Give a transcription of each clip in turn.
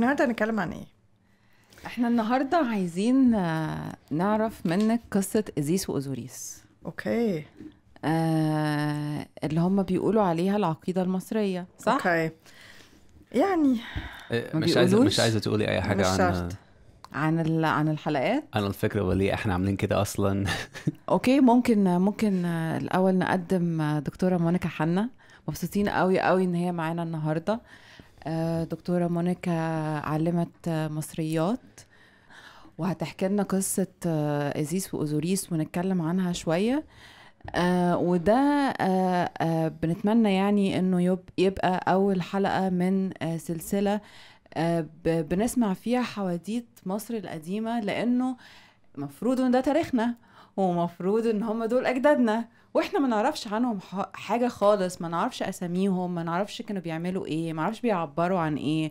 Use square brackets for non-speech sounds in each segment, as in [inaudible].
النهارده هنتكلم عن ايه؟ احنا النهارده عايزين آه، نعرف منك قصه ازيس واوزوريس اوكي آه اللي هم بيقولوا عليها العقيده المصريه صح؟ اوكي يعني إيه، مش عايزه مش عايزه تقولي اي حاجه مش عن عن عن الحلقات عن الفكره وليه احنا عاملين كده اصلا [laughs] اوكي ممكن ممكن آه، الاول نقدم آه، دكتوره مونيكا حنا مبسوطين قوي قوي ان هي معانا النهارده آه آه، دكتورة مونيكا علمت مصريات وهتحكي لنا قصة آه، إزيس وأزوريس ونتكلم عنها شوية آه، وده بنتمنى يعني انه يبقى اول حلقه من سلسله بنسمع فيها حواديت مصر القديمه لانه مفروض ان ده تاريخنا ومفروض ان هم دول اجدادنا واحنا ما نعرفش عنهم حاجه خالص ما نعرفش اساميهم ما نعرفش كانوا بيعملوا ايه ما نعرفش بيعبروا عن ايه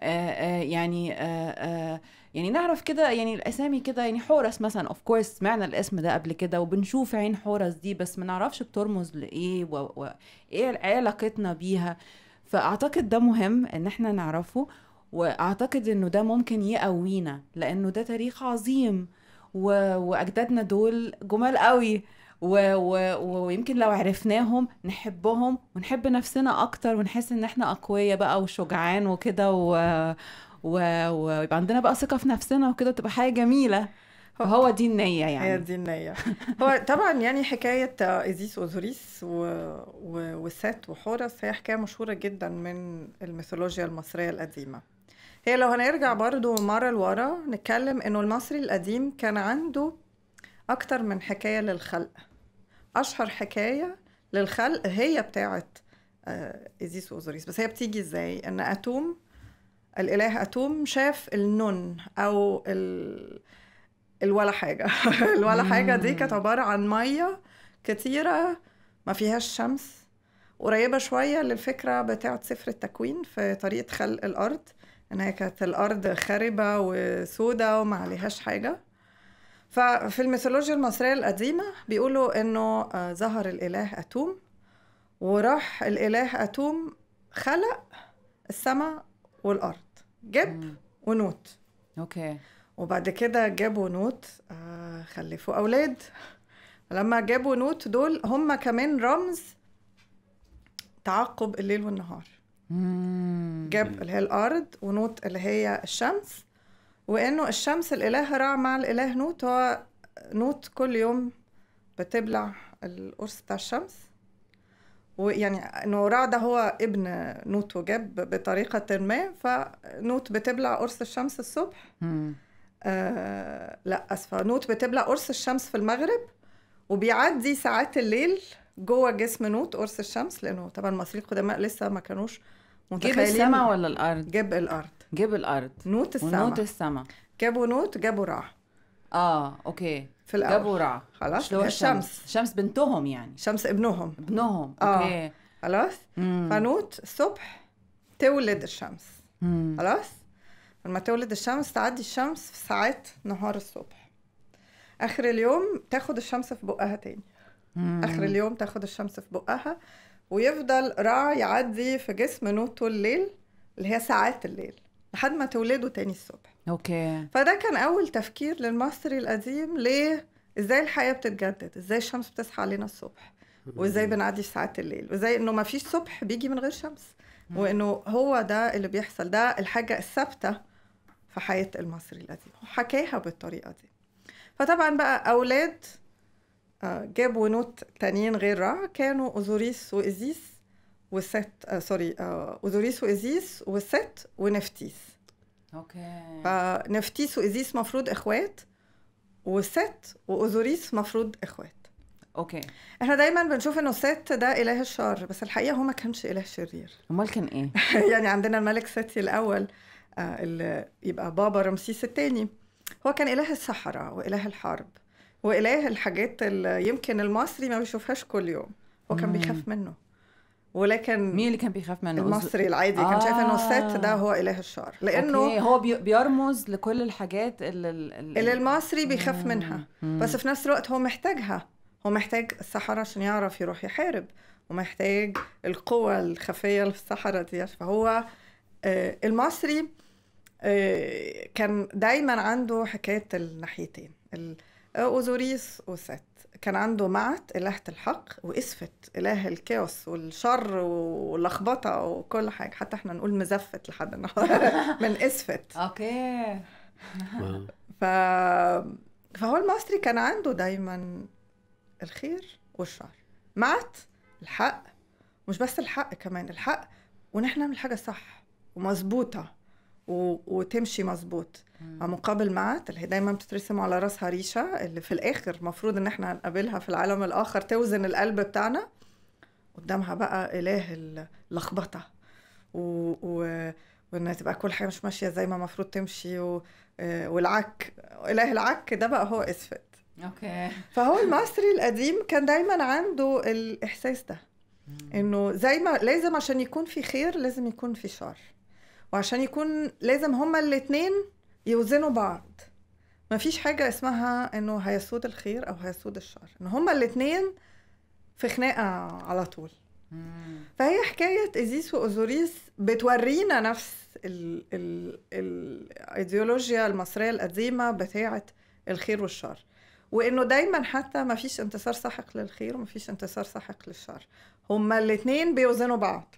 آآ آآ يعني آآ يعني نعرف كده يعني الاسامي كده يعني حورس مثلا اوف كورس سمعنا الاسم ده قبل كده وبنشوف عين حورس دي بس ما نعرفش بترمز لايه وايه إيه علاقتنا بيها فاعتقد ده مهم ان احنا نعرفه واعتقد انه ده ممكن يقوينا لانه ده تاريخ عظيم و... واجدادنا دول جمال قوي و... و... ويمكن لو عرفناهم نحبهم ونحب نفسنا اكتر ونحس ان احنا اقوياء بقى وشجعان وكده و... و... ويبقى عندنا بقى ثقه في نفسنا وكده تبقى حاجه جميله فهو دي النية يعني هي دي النية هو طبعا يعني حكاية إيزيس وزوريس و... و... وسات وحورس هي حكاية مشهورة جدا من الميثولوجيا المصرية القديمة هي لو هنرجع برضو مرة لورا نتكلم إنه المصري القديم كان عنده أكتر من حكاية للخلق اشهر حكايه للخلق هي بتاعه آه، ايزيس واوزوريس بس هي بتيجي ازاي ان اتوم الاله اتوم شاف النون او ال... الولا حاجه [laughs] الولا حاجه دي كانت عباره عن ميه كتيره ما فيهاش شمس قريبه شويه للفكره بتاعه سفر التكوين في طريقه خلق الارض ان هي كانت الارض خاربه وسودة وما عليهاش حاجه ففي الميثولوجيا المصرية القديمة بيقولوا إنه آه، ظهر الإله أتوم وراح الإله أتوم خلق السماء والأرض جاب ونوت أوكي وبعد كده جابوا نوت آه، خلفوا أولاد لما جابوا نوت دول هم كمان رمز تعقب الليل والنهار جاب اللي هي الارض ونوت اللي هي الشمس وانه الشمس الاله رع مع الاله نوت هو نوت كل يوم بتبلع القرص بتاع الشمس ويعني انه رع ده هو ابن نوت وجاب بطريقه ما فنوت بتبلع قرص الشمس الصبح آه لا اسفه نوت بتبلع قرص الشمس في المغرب وبيعدي ساعات الليل جوه جسم نوت قرص الشمس لانه طبعا المصريين القدماء لسه ما كانوش متخيلين جيب السماء ولا الارض؟ جيب الارض جاب الارض نوت السما ونوت السما جابوا نوت جابوا رع اه اوكي في الاول جابوا رع خلاص اللي الشمس شمس بنتهم يعني شمس ابنهم ابنهم آه. اوكي خلاص فنوت الصبح تولد الشمس مم. خلاص لما تولد الشمس تعدي الشمس في ساعات نهار الصبح اخر اليوم تاخد الشمس في بقها تاني مم. اخر اليوم تاخد الشمس في بقها ويفضل رع يعدي في جسم نوت طول الليل اللي هي ساعات الليل لحد ما تولدوا تاني الصبح اوكي فده كان اول تفكير للمصري القديم ليه ازاي الحياه بتتجدد ازاي الشمس بتصحى علينا الصبح وازاي بنعدي ساعات الليل وازاي انه ما فيش صبح بيجي من غير شمس وانه هو ده اللي بيحصل ده الحاجه الثابته في حياه المصري القديم وحكاها بالطريقه دي فطبعا بقى اولاد آه، جابوا نوت تانيين غير رع كانوا أزوريس وإزيس والست آه، سوري آه اوزوريس وايزيس والست ونفتيس اوكي فنفتيس وايزيس مفروض اخوات وست واوزوريس مفروض اخوات اوكي احنا دايما بنشوف انه ست ده اله الشر بس الحقيقه هو ما كانش اله شرير [laughs] امال كان ايه [laughs] يعني عندنا الملك ستي الاول آه، اللي يبقى بابا رمسيس الثاني هو كان اله الصحراء واله الحرب واله الحاجات اللي يمكن المصري ما بيشوفهاش كل يوم هو كان بيخاف منه ولكن مين اللي كان بيخاف منه المصري العادي آه. كان شايف انه الست ده آه. هو اله الشر لانه أوكي. هو بيرمز لكل الحاجات اللي, اللي المصري بيخاف منها مم. بس في نفس الوقت هو محتاجها هو محتاج الصحراء عشان يعرف يروح يحارب ومحتاج القوة الخفية اللي في الصحراء دي فهو آه، المصري آه، كان دايما عنده حكاية الناحيتين أوزوريس وست كان عنده معت إلهة الحق وإسفت إله الكاوس والشر واللخبطة وكل حاجة حتى احنا نقول مزفت لحد النهاردة [laughs] من إسفت أوكي ف... فهو المصري كان عنده دايما الخير والشر معت الحق مش بس الحق كمان الحق ونحن نعمل حاجة صح ومظبوطة و... وتمشي مظبوط مقابل اللي هي دايما بتترسم على راسها ريشه اللي في الاخر المفروض ان احنا هنقابلها في العالم الاخر توزن القلب بتاعنا قدامها بقى اله اللخبطه و... و... وان تبقى كل حاجه مش ماشيه زي ما المفروض تمشي و... آه، والعك اله العك ده بقى هو اسفت اوكي فهو المصري القديم كان دايما عنده الاحساس ده انه زي ما لازم عشان يكون في خير لازم يكون في شر وعشان يكون لازم هما الاتنين يوزنوا بعض مفيش حاجة اسمها انه هيسود الخير او هيسود الشر ان هما الاتنين في خناقة على طول فهي حكاية إزيس وازوريس بتورينا نفس الأيديولوجيا المصرية القديمة بتاعة الخير والشر وإنه دايما حتى ما فيش انتصار ساحق للخير وما فيش انتصار ساحق للشر هما الاتنين بيوزنوا بعض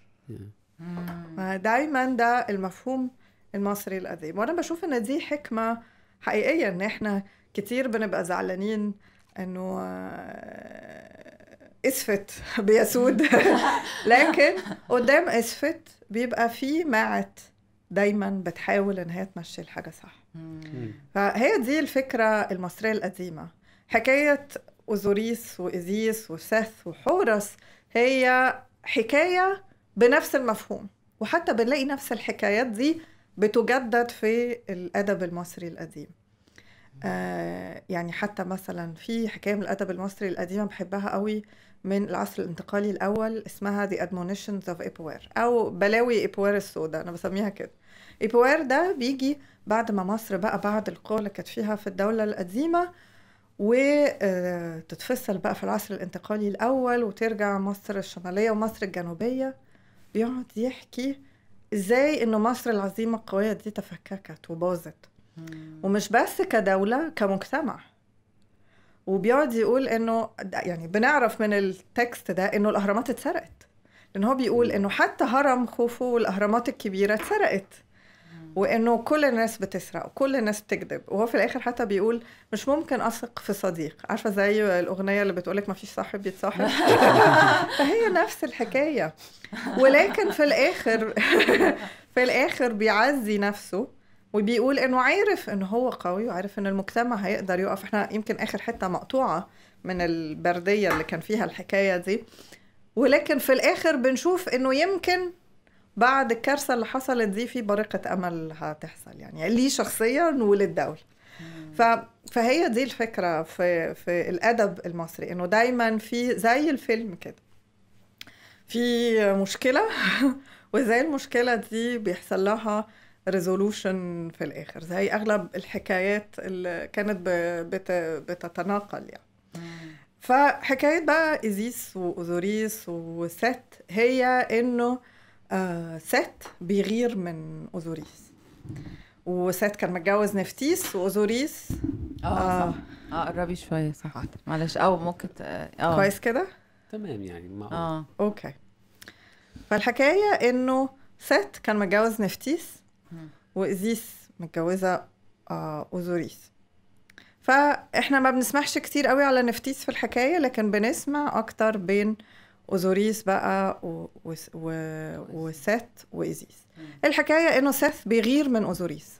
دايما ده المفهوم المصري القديم وانا بشوف ان دي حكمه حقيقيه ان احنا كتير بنبقى زعلانين انه آه، اسفت بيسود [laughs] لكن قدام اسفت بيبقى في معت دايما بتحاول ان هي تمشي الحاجه صح فهي دي الفكره المصريه القديمه حكايه اوزوريس وايزيس وسث وحورس هي حكايه بنفس المفهوم وحتى بنلاقي نفس الحكايات دي بتجدد في الادب المصري القديم آه يعني حتى مثلا في حكايه من الادب المصري القديمه بحبها قوي من العصر الانتقالي الاول اسمها The Admonitions of ايبوير او بلاوي ايبوير السوداء انا بسميها كده ايبوير ده بيجي بعد ما مصر بقى بعد القوة اللي كانت فيها في الدولة القديمة وتتفصل آه، بقى في العصر الانتقالي الأول وترجع مصر الشمالية ومصر الجنوبية بيقعد يحكي ازاي انه مصر العظيمه القويه دي تفككت وباظت ومش بس كدوله كمجتمع وبيقعد يقول انه يعني بنعرف من التكست ده انه الاهرامات اتسرقت لان هو بيقول انه حتى هرم خوفو والاهرامات الكبيره اتسرقت وانه كل الناس بتسرق وكل الناس بتكذب وهو في الاخر حتى بيقول مش ممكن اثق في صديق عارفه زي الاغنيه اللي بتقولك ما فيش صاحب بيتصاحب [laughs] فهي نفس الحكايه ولكن في الاخر [laughs] في الاخر بيعزي نفسه وبيقول انه عارف ان هو قوي وعارف ان المجتمع هيقدر يقف احنا يمكن اخر حته مقطوعه من البرديه اللي كان فيها الحكايه دي ولكن في الاخر بنشوف انه يمكن بعد الكارثه اللي حصلت دي في بريقه امل هتحصل يعني لي شخصيا وللدوله ف... فهي دي الفكره في في الادب المصري انه دايما في زي الفيلم كده في مشكله [laughs] وزي المشكله دي بيحصل لها ريزولوشن في الاخر زي اغلب الحكايات اللي كانت بت... بتتناقل يعني فحكايه بقى ايزيس واوزوريس وست هي انه آه سات بيغير من اوزوريس وسات كان متجوز نفتيس واوزوريس اه اه, آه، قربي شويه صح معلش او ممكن اه كويس كده تمام يعني ما اه اوكي فالحكايه انه سات كان متجوز نفتيس وازيس متجوزه آه، اوزوريس فاحنا ما بنسمعش كتير قوي على نفتيس في الحكايه لكن بنسمع اكتر بين اوزوريس بقى و... و... وايزيس الحكايه انه سيث بيغير من اوزوريس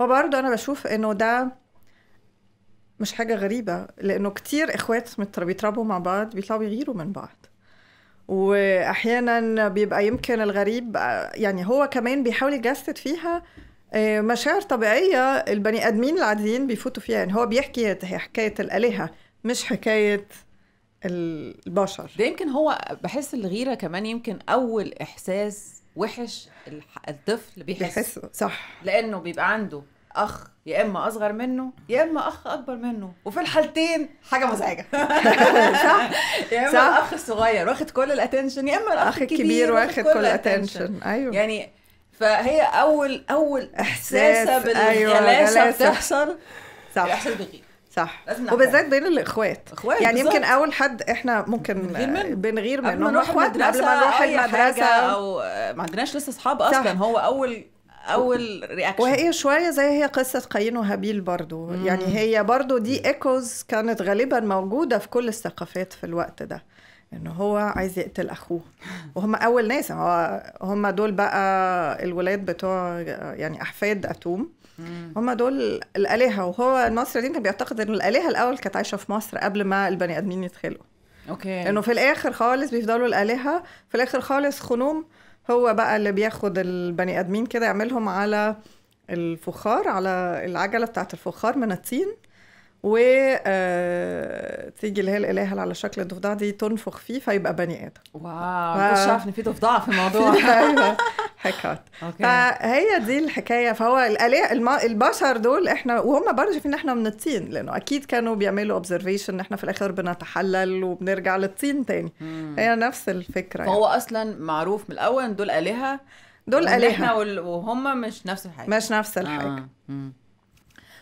وبرضه انا بشوف انه ده مش حاجه غريبه لانه كتير اخوات بيتربوا مع بعض بيطلعوا يغيروا من بعض واحيانا بيبقى يمكن الغريب يعني هو كمان بيحاول يجسد فيها آه، مشاعر طبيعيه البني ادمين العاديين بيفوتوا فيها يعني هو بيحكي هي حكايه الالهه مش حكايه البشر ده يمكن هو بحس الغيره كمان يمكن اول احساس وحش الطفل بيحس بيحسه صح لانه بيبقى عنده اخ يا اما اصغر منه يا اما اخ اكبر منه وفي الحالتين حاجه مزعجه [laughs] صح [laughs] يا اما صح. الاخ الصغير واخد كل الاتنشن يا اما الاخ الكبير واخد كل الاتنشن ايوه يعني فهي اول اول احساسه أيوه، بالغلاسه أيوة بتحصل صح احساس بالغيره صح وبالذات بين الاخوات اخوات يعني يمكن اول حد احنا ممكن بنغير منه قبل ما نروح اخواتنا قبل ما نروح المدرسه او ما عندناش لسه اصحاب اصلا هو اول اول رياكشن وهي شويه زي هي قصه قايين وهابيل برضو مم. يعني هي برضو دي ايكوز كانت غالبا موجوده في كل الثقافات في الوقت ده ان هو عايز يقتل اخوه وهم اول ناس هو هم دول بقى الولاد بتوع يعني احفاد اتوم هم دول الالهه وهو نصر الدين كان بيعتقد ان الالهه الاول كانت عايشه في مصر قبل ما البني ادمين يتخلقوا اوكي انه في الاخر خالص بيفضلوا الالهه في الاخر خالص خنوم هو بقى اللي بياخد البني ادمين كده يعملهم على الفخار على العجله بتاعه الفخار من الطين و آه، تيجي اللي هي الالهه اللي على شكل الضفدع دي تنفخ فيه فيبقى بني ادم واو مش عارف ان في ضفدع في الموضوع [laughs] ايوه حكات فهي دي الحكايه فهو الاله البشر دول احنا وهم برضه شايفين ان احنا من الطين لانه اكيد كانوا بيعملوا اوبزرفيشن ان احنا في الاخر بنتحلل وبنرجع للطين تاني هي نفس الفكره يعني. فهو يعني. اصلا معروف من الاول دول الهه دول الهه احنا وهم مش نفس الحاجه مش نفس الحاجه آه.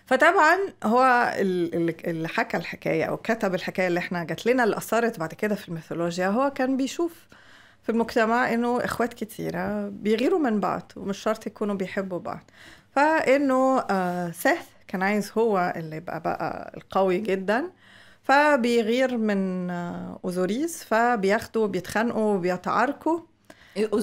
فطبعا هو اللي حكى الحكايه او كتب الحكايه اللي احنا جات لنا اللي اثرت بعد كده في الميثولوجيا هو كان بيشوف في المجتمع انه اخوات كتيره بيغيروا من بعض ومش شرط يكونوا بيحبوا بعض فانه آه، سيث كان عايز هو اللي يبقى بقى القوي جدا فبيغير من آه، اوزوريس فبياخدوا بيتخانقوا بيتعاركوا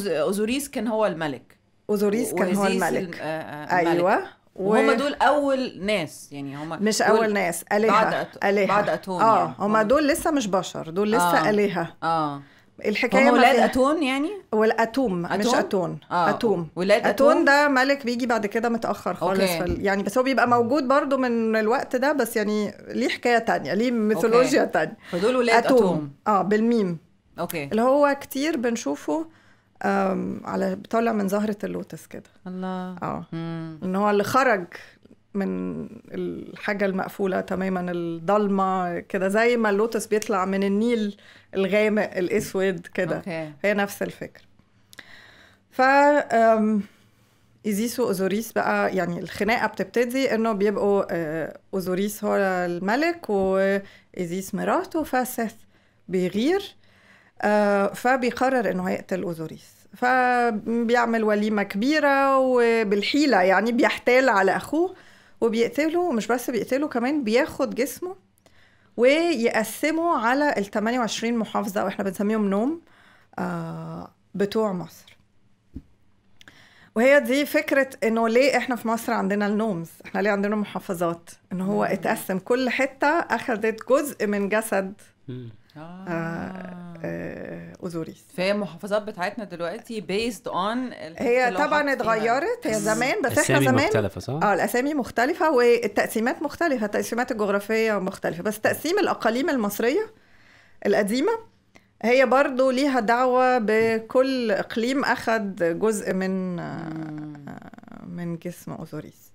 اوزوريس كان هو الملك اوزوريس كان هو الملك, آه، الملك. ايوه وهم دول اول ناس يعني هم مش دول... اول ناس الهه بعد أت... الهه بعد اتون اه يعني. هم دول لسه مش بشر دول لسه آه. الهه اه الحكايه هم ولاد اتون يعني والاتوم مش اتون آه. اتوم ولاد أتون, اتون ده ملك بيجي بعد كده متاخر خالص فال... يعني بس هو بيبقى موجود برضو من الوقت ده بس يعني ليه حكايه تانية ليه ميثولوجيا تانية فدول ولاد أتوم. اتوم اه بالميم اوكي اللي هو كتير بنشوفه على طالع من زهره اللوتس كده الله اه ان هو اللي خرج من الحاجة المقفولة تماما الضلمة كده زي ما اللوتس بيطلع من النيل الغامق الأسود كده هي نفس الفكرة ف ايزيس واوزوريس بقى يعني الخناقة بتبتدي إنه بيبقوا آه، أوزوريس هو الملك وإيزيس مراته فسث بيغير آه، فبيقرر انه هيقتل اوزوريس فبيعمل وليمه كبيره وبالحيله يعني بيحتال على اخوه وبيقتله ومش بس بيقتله كمان بياخد جسمه ويقسمه على ال 28 محافظه او احنا بنسميهم نوم آه، بتوع مصر وهي دي فكرة انه ليه احنا في مصر عندنا النومز احنا ليه عندنا محافظات ان هو اتقسم كل حتة اخذت جزء من جسد آه, آه. اوزوريس آه، فهي المحافظات بتاعتنا دلوقتي بيزد اون هي طبعا اتغيرت هي زمان بس احنا زمان مختلفه صح؟ اه الاسامي مختلفه والتقسيمات مختلفه التقسيمات الجغرافيه مختلفه بس تقسيم الاقاليم المصريه القديمه هي برضو ليها دعوة بكل إقليم أخد جزء من آه، من جسم أوزوريس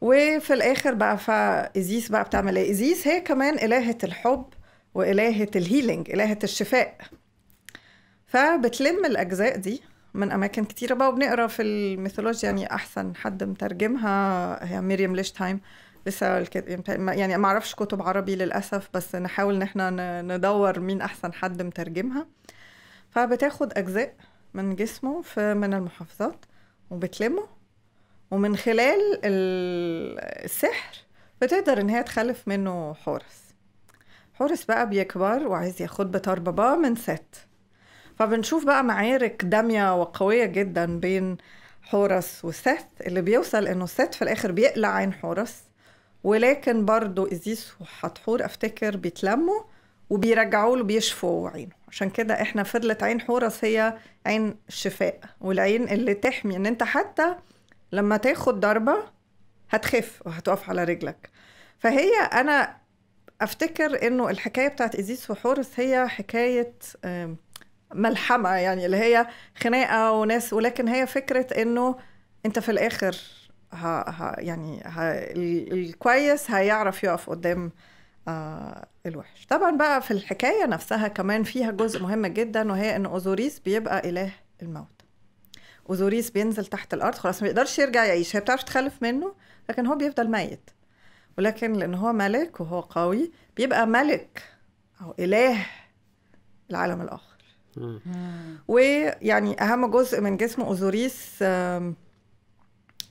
وفي الآخر بقى فإزيس بقى بتعمل إيه؟ إزيس هي كمان إلهة الحب وإلهة الهيلينج إلهة الشفاء فبتلم الأجزاء دي من أماكن كتيرة بقى وبنقرا في الميثولوجيا يعني أحسن حد مترجمها هي مريم ليشتهايم لسه يعني, يعني ما اعرفش كتب عربي للاسف بس نحاول ان احنا ندور مين احسن حد مترجمها فبتاخد اجزاء من جسمه في من المحافظات وبتلمه ومن خلال السحر بتقدر ان هي تخلف منه حورس حورس بقى بيكبر وعايز ياخد بتار باباه من ست فبنشوف بقى معارك دامية وقوية جدا بين حورس وست اللي بيوصل انه ست في الاخر بيقلع عين حورس ولكن برضه إزيس وحتحور أفتكر بيتلموا وبيرجعوا له بيشفوا عينه عشان كده احنا فضلت عين حورس هي عين الشفاء والعين اللي تحمي ان انت حتى لما تاخد ضربة هتخف وهتقف على رجلك فهي انا افتكر انه الحكايه بتاعت ايزيس وحورس هي حكايه ملحمه يعني اللي هي خناقه وناس ولكن هي فكره انه انت في الاخر ها ها يعني ها الكويس هيعرف يقف قدام آه الوحش طبعا بقى في الحكايه نفسها كمان فيها جزء مهم جدا وهي ان اوزوريس بيبقى اله الموت اوزوريس بينزل تحت الارض خلاص ما بيقدرش يرجع يعيش هي بتعرف تخلف منه لكن هو بيفضل ميت ولكن لأن هو ملك وهو قوي بيبقى ملك أو إله العالم الآخر ويعني أهم جزء من جسم أوزوريس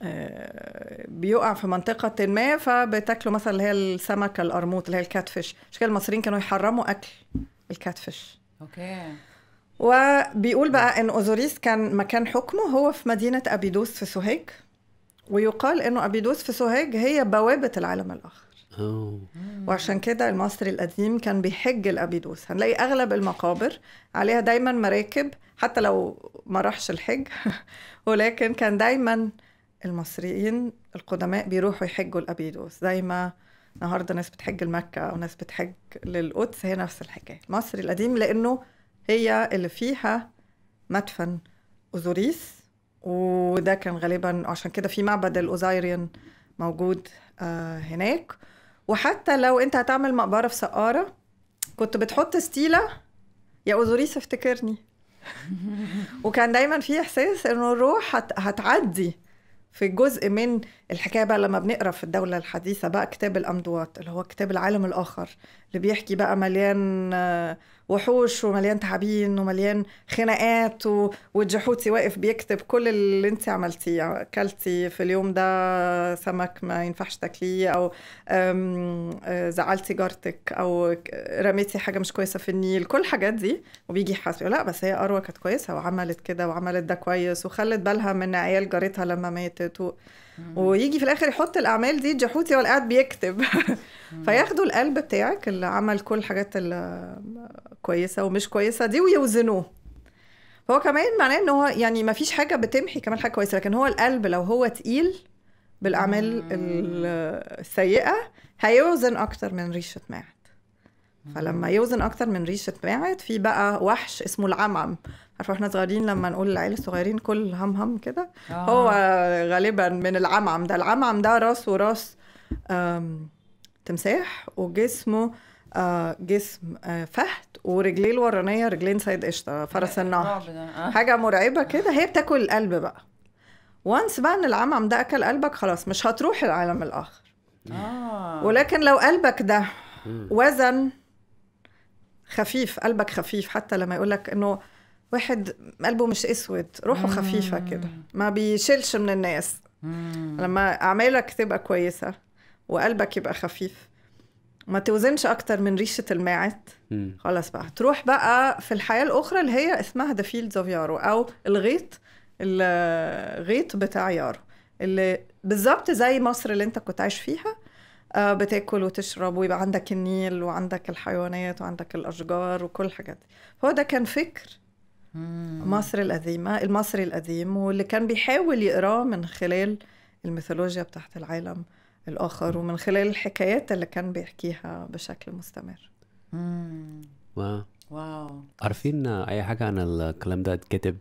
آه، بيقع في منطقة ما فبتاكله مثلا اللي هي السمكة القرموط اللي هي الكاتفش عشان كده المصريين كانوا يحرموا أكل الكاتفش اوكي وبيقول بقى ان اوزوريس كان مكان حكمه هو في مدينه ابيدوس في سوهيج ويقال انه ابيدوس في سوهاج هي بوابه العالم الاخر أوه. وعشان كده المصري القديم كان بيحج الابيدوس هنلاقي اغلب المقابر عليها دايما مراكب حتى لو ما راحش الحج [laughs] ولكن كان دايما المصريين القدماء بيروحوا يحجوا الابيدوس زي ما النهارده ناس بتحج لمكه وناس بتحج للقدس هي نفس الحكايه المصري القديم لانه هي اللي فيها مدفن اوزوريس و وده كان غالبا عشان كده في معبد الأوزايريان موجود آه، هناك وحتى لو انت هتعمل مقبرة في سقارة كنت بتحط ستيلة يا أوزوريس افتكرني [laughs] وكان دايما في إحساس إنه الروح هتعدي في جزء من الحكايه بقى لما بنقرا في الدوله الحديثه بقى كتاب الامدوات اللي هو كتاب العالم الاخر اللي بيحكي بقى مليان آه، وحوش ومليان تعابين ومليان خناقات و... والجحوتي واقف بيكتب كل اللي انت عملتيه يعني اكلتي في اليوم ده سمك ما ينفعش تاكليه او آه، زعلتي جارتك او آه، رميتي حاجه مش كويسه في النيل كل الحاجات دي وبيجي حاسب لا بس هي اروى كانت كويسه وعملت كده وعملت ده كويس وخلت بالها من عيال جارتها لما ماتت و... ويجي في الاخر يحط الاعمال دي جاحوتي وهو قاعد بيكتب [laughs] فياخدوا القلب بتاعك اللي عمل كل الحاجات الكويسه ومش كويسه دي ويوزنوه هو كمان معناه ان هو يعني ما فيش حاجه بتمحي كمان حاجه كويسه لكن هو القلب لو هو تقيل بالاعمال السيئه هيوزن اكتر من ريشه ماعت فلما يوزن اكتر من ريشه ماعت في بقى وحش اسمه العمعم عارفه احنا صغيرين لما نقول للعيال الصغيرين كل هم هم كده آه. هو غالبا من العمعم ده العمعم ده راس وراس تمساح وجسمه آه، جسم آه، فهد ورجليه الورانيه رجلين سيد قشطه فرس آه، النهر حاجه مرعبه كده هي بتاكل القلب بقى وانس بقى ان العمعم ده اكل قلبك خلاص مش هتروح العالم الاخر ولكن لو قلبك ده وزن خفيف قلبك خفيف حتى لما يقول لك انه واحد قلبه مش اسود روحه خفيفه كده ما بيشيلش من الناس لما اعمالك تبقى كويسه وقلبك يبقى خفيف ما توزنش اكتر من ريشه الماعت خلاص بقى تروح بقى في الحياه الاخرى اللي هي اسمها ذا فيلدز اوف يارو او الغيط الغيط بتاع يارو اللي بالظبط زي مصر اللي انت كنت عايش فيها آه، بتاكل وتشرب ويبقى عندك النيل وعندك الحيوانات وعندك الاشجار وكل الحاجات دي هو ده كان فكر مصر القديمة المصري القديم واللي كان بيحاول يقراه من خلال الميثولوجيا بتاعت العالم الآخر ومن خلال الحكايات اللي كان بيحكيها بشكل مستمر واو واو عارفين اي حاجه عن الكلام ده اتكتب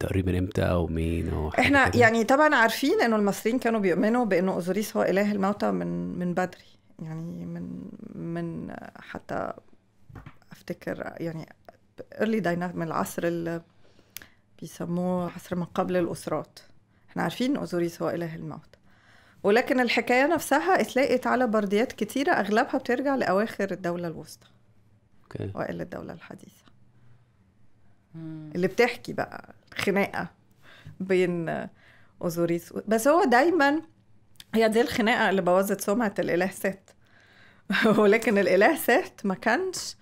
تقريبا امتى او مين او احنا كده؟ يعني طبعا عارفين انه المصريين كانوا بيؤمنوا بانه اوزوريس هو اله الموتى من من بدري يعني من من حتى افتكر يعني ايرلي داينات من العصر ال بيسموه عصر ما قبل الاسرات احنا عارفين اوزوريس هو اله الموت ولكن الحكايه نفسها اتلاقت على برديات كتيره اغلبها بترجع لاواخر الدوله الوسطى اوكي والا الدوله الحديثه اللي بتحكي بقى خناقه بين اوزوريس بس هو دايما هي دي الخناقه اللي بوظت سمعه الاله سات [laughs] ولكن الاله سات ما كانش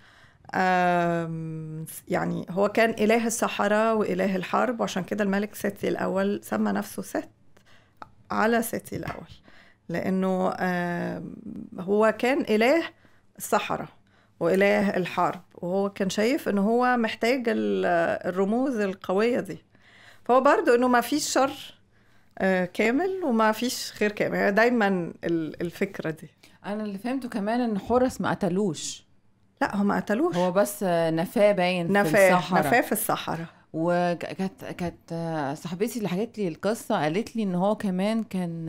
يعني هو كان إله الصحراء وإله الحرب وعشان كده الملك سيتي الأول سمى نفسه ست على سيتي الأول لأنه هو كان إله الصحراء وإله الحرب وهو كان شايف إن هو محتاج الرموز القوية دي فهو برضو إنه ما فيش شر آه، كامل وما فيش خير كامل دايما الفكرة دي أنا اللي فهمته كمان إن حورس ما قتلوش لا هو ما قتلوش هو بس نفاه باين نفاه في الصحراء نفاه في الصحراء وكانت كانت صاحبتي اللي حكت لي القصه قالت لي ان هو كمان كان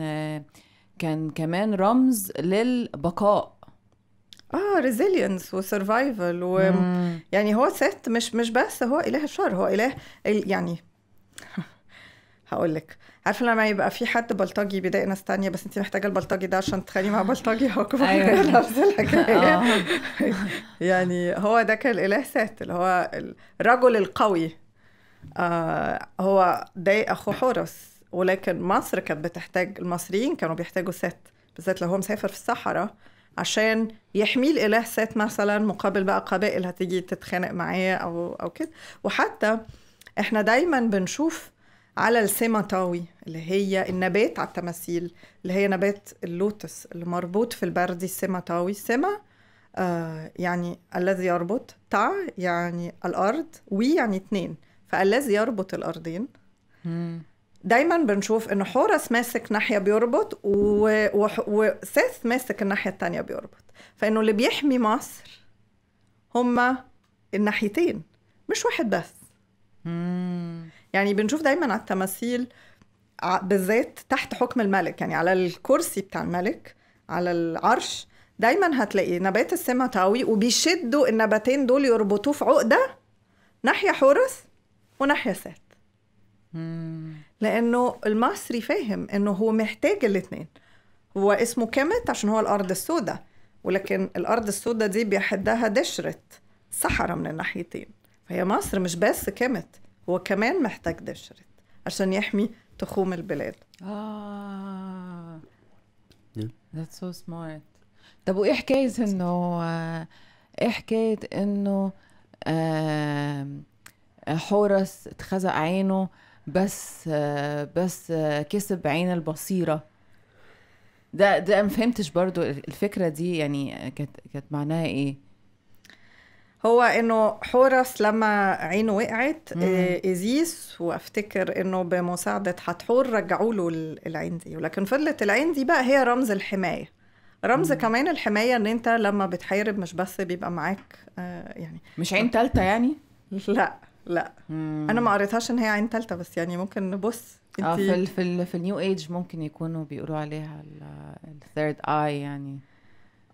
كان كمان رمز للبقاء اه ريزيلينس وسرفايفل و يعني هو ست مش مش بس هو اله الشر هو اله يعني [laughs] هقول لك عارفه لما يبقى في حد بلطجي بيضايق ناس تانية بس انت محتاجه البلطجي ده عشان تتخانقي مع بلطجي هو كمان نفس الحكايه يعني هو ده كان الاله سات اللي هو الرجل القوي آه، هو ضايق اخو حورس ولكن مصر كانت بتحتاج المصريين كانوا بيحتاجوا سات بالذات لو هو مسافر في الصحراء عشان يحميه الاله سات مثلا مقابل بقى قبائل هتيجي تتخانق معاه او او كده وحتى احنا دايما بنشوف على السيماتاوي اللي هي النبات على التماثيل اللي هي نبات اللوتس اللي مربوط في البردي السيماتاوي سما آه يعني الذي يربط تا يعني الأرض وي يعني اثنين فالذي يربط الأرضين دايما بنشوف ان حورس ماسك ناحية بيربط وساس ماسك الناحية الثانيه بيربط فإنه اللي بيحمي مصر هما الناحيتين مش واحد بس مم. يعني بنشوف دايما على التماثيل بالذات تحت حكم الملك يعني على الكرسي بتاع الملك على العرش دايما هتلاقي نبات السما طاوي وبيشدوا النباتين دول يربطوه في عقدة ناحية حورس وناحية سات لأنه المصري فاهم إنه هو محتاج الاثنين هو اسمه كامت عشان هو الأرض السوداء ولكن الأرض السوداء دي بيحدها دشرة صحراء من الناحيتين فهي مصر مش بس كامت هو كمان محتاج دشرت عشان يحمي تخوم البلاد اه ذات سو سمارت طب وايه حكايه انه آه، ايه حكايه انه آه، حورس اتخزق عينه بس آه، بس كسب عين البصيره ده ده ما فهمتش برضو الفكره دي يعني كانت كانت معناها ايه هو انه حورس لما عينه وقعت ايزيس آه، وافتكر انه بمساعده حتحور رجعوا له العين دي ولكن فضلت العين دي بقى هي رمز الحمايه رمز مم. كمان الحمايه ان انت لما بتحارب مش بس بيبقى معاك آه، يعني مش عين ثالثه يعني [laughs] لا لا مم. انا ما قريتهاش ان هي عين ثالثه بس يعني ممكن نبص اه في الـ في, في النيو ايج ممكن يكونوا بيقولوا عليها الثيرد اي يعني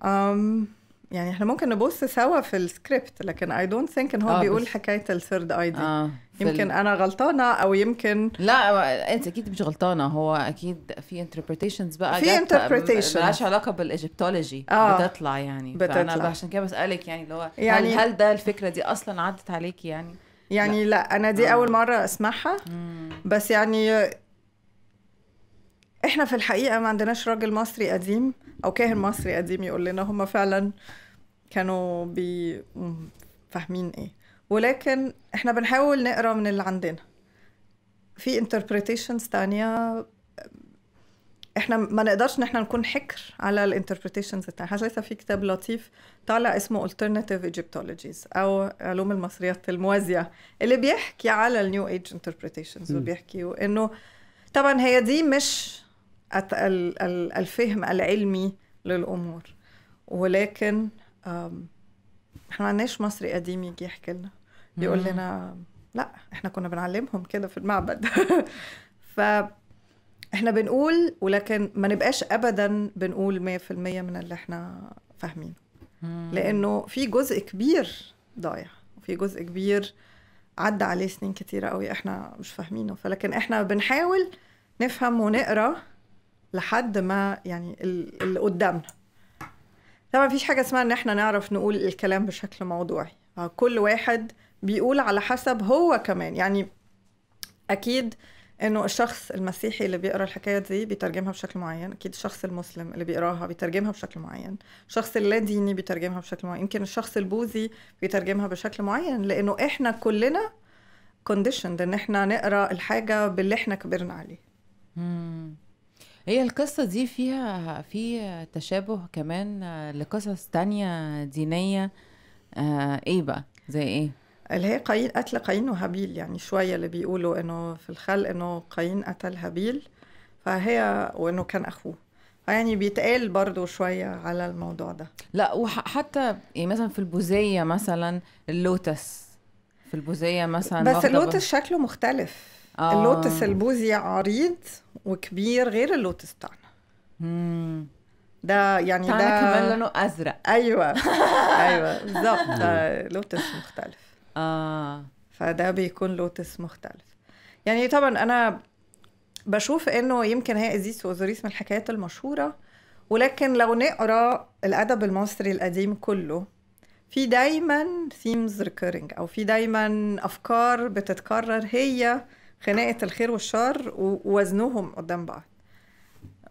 امم يعني احنا ممكن نبص سوا في السكريبت لكن اي دونت ثينك ان هو آه بيقول بس. حكايه الثيرد اي دي آه، يمكن انا غلطانه او يمكن لا انت اكيد مش غلطانه هو اكيد في انتربريتيشنز بقى في انتربريتيشن آه، مالهاش علاقه بالايجيبتولوجي آه بتطلع يعني بتطلع. فانا عشان كده بسالك يعني اللي هو يعني هل, هل ده الفكره دي اصلا عدت عليكي يعني يعني لا, لا انا دي آه. اول مره اسمعها بس يعني احنا في الحقيقه ما عندناش راجل مصري قديم او كاهن مصري قديم يقول لنا هم فعلا كانوا بي فاهمين ايه ولكن احنا بنحاول نقرا من اللي عندنا في انتربريتيشنز تانية احنا ما نقدرش ان احنا نكون حكر على الانتربريتيشنز التانية حاسه في كتاب لطيف طالع اسمه Alternative Egyptologies او علوم المصريات الموازيه اللي بيحكي على النيو ايج انتربريتيشنز وبيحكي انه طبعا هي دي مش الفهم العلمي للامور ولكن احنا ما عندناش مصري قديم يجي يحكي لنا يقول لنا لا احنا كنا بنعلمهم كده في المعبد [laughs] ف احنا بنقول ولكن ما نبقاش ابدا بنقول 100% من اللي احنا فاهمينه لانه في جزء كبير ضايع وفي جزء كبير عدى عليه سنين كتيره قوي احنا مش فاهمينه فلكن احنا بنحاول نفهم ونقرا لحد ما يعني اللي قدامنا طبعا مفيش حاجه اسمها ان احنا نعرف نقول الكلام بشكل موضوعي آه، كل واحد بيقول على حسب هو كمان يعني اكيد انه الشخص المسيحي اللي بيقرا الحكايه دي بيترجمها بشكل معين اكيد الشخص المسلم اللي بيقراها بيترجمها بشكل معين الشخص اللاديني ديني بيترجمها بشكل معين يمكن الشخص البوذي بيترجمها بشكل معين لانه احنا كلنا كونديشند ان احنا نقرا الحاجه باللي احنا كبرنا عليه هي القصة دي فيها في تشابه كمان لقصص تانية دينية آه ايه بقى زي ايه اللي هي قايين قتل قايين وهابيل يعني شوية اللي بيقولوا انه في الخلق انه قايين قتل هابيل فهي وانه كان اخوه يعني بيتقال برضو شوية على الموضوع ده لا وحتى يعني مثلا في البوذية مثلا اللوتس في البوذية مثلا بس اللوتس شكله مختلف آه. اللوتس البوذي عريض وكبير غير اللوتس بتاعنا ده يعني ده كمان لونه ازرق ايوه [laughs] ايوه بالظبط ده لوتس مختلف اه فده بيكون لوتس مختلف يعني طبعا انا بشوف انه يمكن هي ازيس واوزوريس من الحكايات المشهوره ولكن لو نقرا الادب المصري القديم كله في دايما ثيمز ريكيرنج او في دايما افكار بتتكرر هي خناقه الخير والشر ووزنهم قدام بعض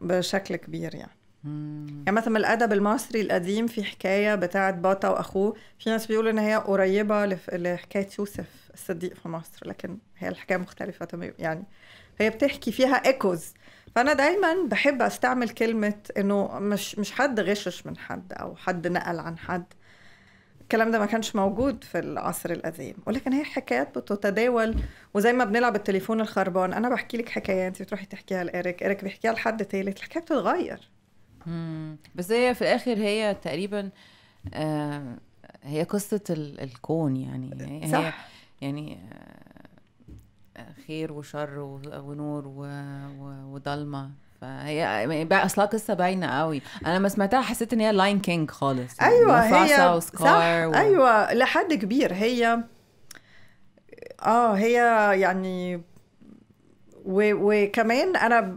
بشكل كبير يعني يعني مثلا الادب المصري القديم في حكايه بتاعه باطا واخوه في ناس بيقولوا ان هي قريبه لحكايه يوسف الصديق في مصر لكن هي الحكايه مختلفه تماما يعني هي بتحكي فيها ايكوز فانا دايما بحب استعمل كلمه انه مش مش حد غشش من حد او حد نقل عن حد الكلام ده ما كانش موجود في العصر القديم ولكن هي حكايات بتتداول وزي ما بنلعب التليفون الخربان انا بحكي لك حكايه انت بتروحي تحكيها لاريك اريك بيحكيها لحد تالت الحكايه بتتغير مم. بس هي في الاخر هي تقريبا آه هي قصه الكون يعني هي صح. يعني آه خير وشر ونور وضلمه فهي يعني بقى اصلها قصه باينه قوي انا لما سمعتها حسيت ان هي لاين كينج خالص يعني ايوه هي وسكار صح و... ايوه لحد كبير هي اه هي يعني و... وكمان انا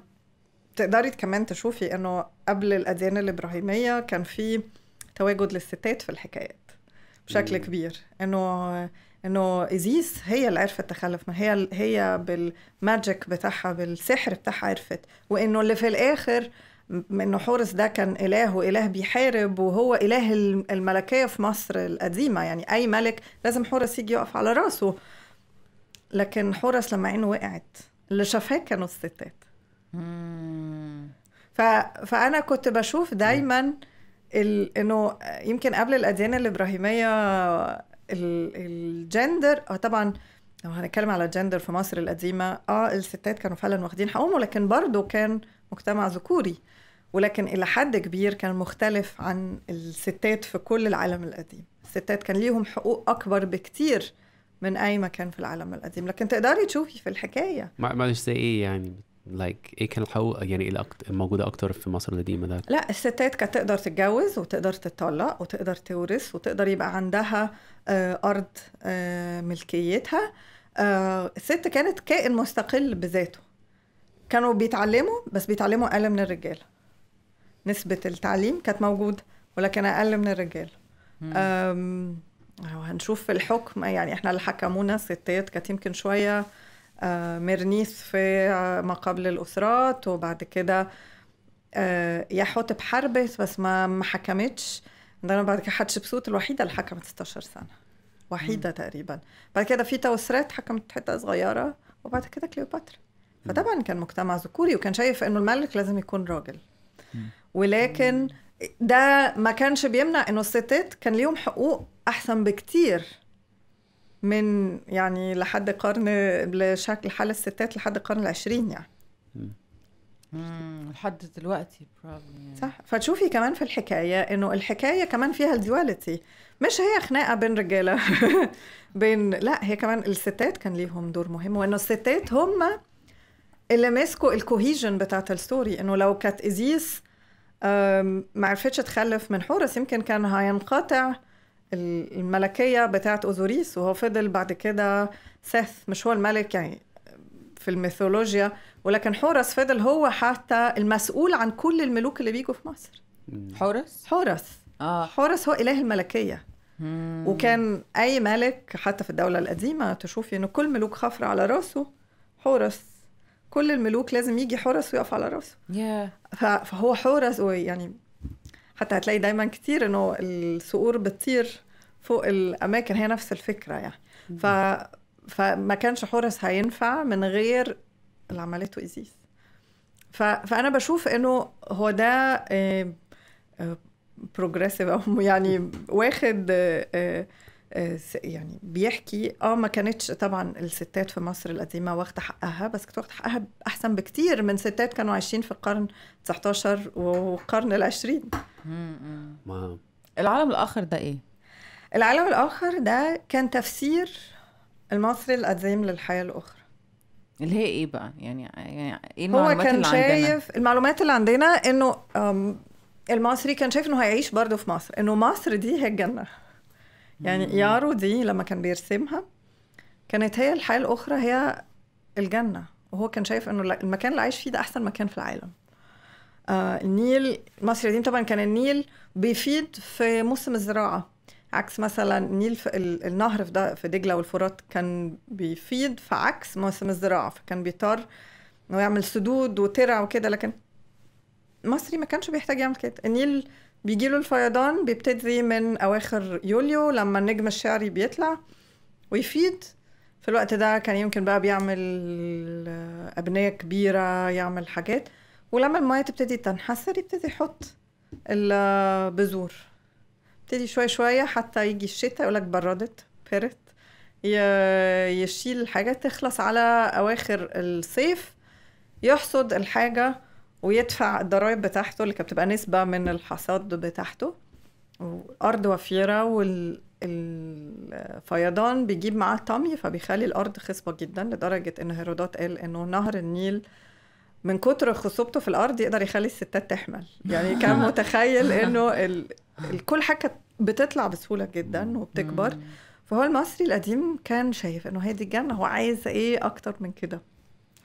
تقدري كمان تشوفي انه قبل الاديان الابراهيميه كان في تواجد للستات في الحكايات بشكل كبير انه انه ايزيس هي اللي عرفت تخلف ما هي هي بالماجيك بتاعها بالسحر بتاعها عرفت وانه اللي في الاخر انه حورس ده كان اله واله بيحارب وهو اله الملكيه في مصر القديمه يعني اي ملك لازم حورس يجي يقف على راسه لكن حورس لما عينه وقعت اللي شافاه كانوا الستات ف... فانا كنت بشوف دايما ال... انه يمكن قبل الاديان الابراهيميه الجندر اه طبعا لو هنتكلم على الجندر في مصر القديمه اه الستات كانوا فعلا واخدين حقهم ولكن برضه كان مجتمع ذكوري ولكن الى حد كبير كان مختلف عن الستات في كل العالم القديم الستات كان ليهم حقوق اكبر بكتير من اي مكان في العالم القديم لكن تقدري تشوفي في الحكايه معلش زي ايه يعني لايك like, ايه كان الحقوق يعني ايه أكتر اكتر في مصر القديمه ده لا الستات كانت تقدر تتجوز وتقدر تتطلق وتقدر تورث وتقدر يبقى عندها آه، ارض آه، ملكيتها آه، الست كانت كائن مستقل بذاته كانوا بيتعلموا بس بيتعلموا اقل من الرجاله نسبه التعليم كانت موجوده ولكن اقل من الرجال هنشوف في الحكم يعني احنا اللي حكمونا الستات كانت يمكن شويه آه، ميرنيس في آه، ما قبل الأسرات وبعد كده آه، يا بحربس بس ما ما حكمتش عندنا بعد كده حتشبسوت الوحيدة اللي حكمت 16 سنة وحيدة م. تقريبا بعد كده في توسرات حكمت حتة صغيرة وبعد كده كليوباترا فطبعا كان مجتمع ذكوري وكان شايف انه الملك لازم يكون راجل ولكن ده ما كانش بيمنع انه الستات كان ليهم حقوق احسن بكتير من يعني لحد قرن بشكل حالة الستات لحد القرن العشرين يعني لحد دلوقتي يعني. صح فتشوفي كمان في الحكاية إنه الحكاية كمان فيها الديواليتي مش هي خناقة بين رجالة [laughs] بين لا هي كمان الستات كان ليهم دور مهم وإنه الستات هم اللي مسكوا الكوهيجن بتاعت الستوري إنه لو كانت إزيس ما عرفتش تخلف من حورس يمكن كان هينقطع الملكية بتاعت أوزوريس وهو فضل بعد كده سيث مش هو الملك يعني في الميثولوجيا ولكن حورس فضل هو حتى المسؤول عن كل الملوك اللي بيجوا في مصر حورس؟ حورس آه. حورس هو إله الملكية مم. وكان أي ملك حتى في الدولة القديمة تشوفي إن كل ملوك خفر على راسه حورس كل الملوك لازم يجي حورس ويقف على راسه yeah. فهو حورس ويعني حتى هتلاقي دايما كتير انه الصقور بتطير فوق الاماكن هي نفس الفكره يعني ف فما كانش حورس هينفع من غير اللي عملته ايزيس ف... فانا بشوف انه هو ده بروجريسيف آه، آه، او [laughs] يعني واخد آه، آه، يعني بيحكي اه ما كانتش طبعا الستات في مصر القديمه واخده حقها بس كانت واخده حقها احسن بكتير من ستات كانوا عايشين في القرن 19 والقرن العشرين العالم الاخر ده ايه العالم الاخر ده كان تفسير المصري القديم للحياه الاخرى اللي هي ايه بقى يعني يعني ايه المعلومات هو كان اللي شايف عندنا؟ المعلومات اللي عندنا انه المصري كان شايف انه هيعيش برضه في مصر انه مصر دي هي الجنه يعني يارو دي لما كان بيرسمها كانت هي الحياه الاخرى هي الجنه وهو كان شايف انه المكان اللي عايش فيه ده احسن مكان في العالم آه النيل مصر القديم طبعا كان النيل بيفيد في موسم الزراعه عكس مثلا النيل في النهر في, ده في دجله والفرات كان بيفيد في عكس موسم الزراعه فكان بيضطر انه يعمل سدود وترع وكده لكن مصري ما كانش بيحتاج يعمل كده النيل بيجيله الفيضان بيبتدي من أواخر يوليو لما النجم الشعري بيطلع ويفيد في الوقت ده كان يمكن بقى بيعمل آه، أبنية كبيرة يعمل حاجات ولما المية تبتدي تنحسر يبتدي يحط البذور آه، يبتدي شوية شوية حتى يجي الشتاء يقولك بردت فرت يشيل الحاجات تخلص على أواخر الصيف يحصد الحاجة ويدفع الضرائب بتاعته اللي كانت بتبقى نسبة من الحصاد بتاعته وأرض وفيرة والفيضان بيجيب معاه طمي فبيخلي الأرض خصبة جدا لدرجة إن هيرودوت قال إنه نهر النيل من كتر خصوبته في الأرض يقدر يخلي الستات تحمل يعني كان [laughs] متخيل إنه كل حاجة بتطلع بسهولة جدا وبتكبر فهو المصري القديم كان شايف إنه هي دي الجنة هو عايز إيه أكتر من كده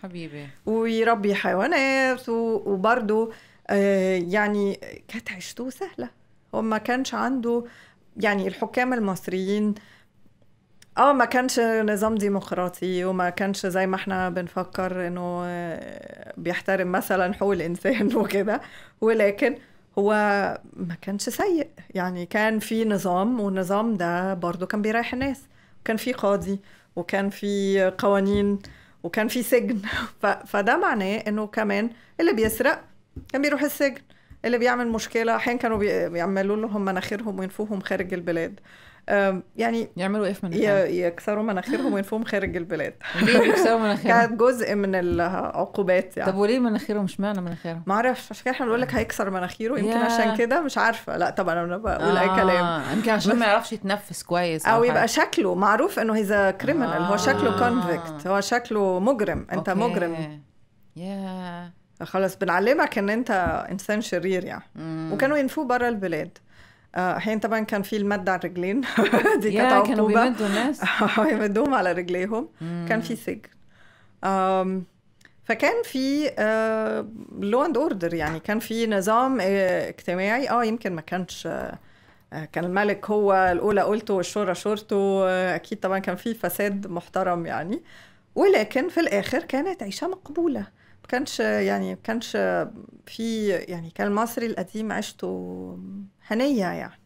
حبيبي ويربي حيوانات وبرضه آه، يعني كانت عيشته سهله هو ما كانش عنده يعني الحكام المصريين اه ما كانش نظام ديمقراطي وما كانش زي ما احنا بنفكر انه آه، بيحترم مثلا حقوق الانسان [laughs] وكده ولكن هو ما كانش سيء يعني كان في نظام والنظام ده برضو كان بيريح الناس كان في قاضي وكان في قوانين وكان في سجن [laughs] فده معناه انه كمان اللي بيسرق كان بيروح السجن اللي بيعمل مشكله احيانا كانوا بيعملوا لهم مناخيرهم وينفوهم خارج البلاد يعني يعملوا ايه في مناخيرهم؟ يكسروا مناخيرهم وينفوهم [laughs] خارج البلاد ليه بيكسروا مناخيرهم؟ [laughs] كانت جزء من العقوبات يعني طب وليه مناخيرهم اشمعنى مناخيرهم؟ ما اعرفش عشان كده احنا بنقول لك آه. هيكسر مناخيره يمكن عشان كده مش عارفه لا طبعا انا بقول آه اي كلام آه، يمكن عشان ما يعرفش يتنفس كويس او, أو يبقى شكله معروف انه هيز كريمنال هو شكله كونفكت آه. هو شكله مجرم انت أوكي. مجرم يا خلاص بنعلمك ان انت انسان شرير يعني وكانوا ينفوه بره البلاد احيانا طبعا كان في المد على الرجلين [laughs] دي كانت عقوبه كانوا بيمدوا الناس [laughs] آه، يمدوهم على رجليهم كان في سجن فكان في لو اند اوردر يعني كان في نظام آه، اجتماعي اه يمكن ما كانش آه، كان الملك هو الاولى قلته والشورى شورته اكيد طبعا كان في فساد محترم يعني ولكن في الاخر كانت عيشه مقبوله كانش يعني كانش في يعني كان المصري القديم عيشته هنية يعني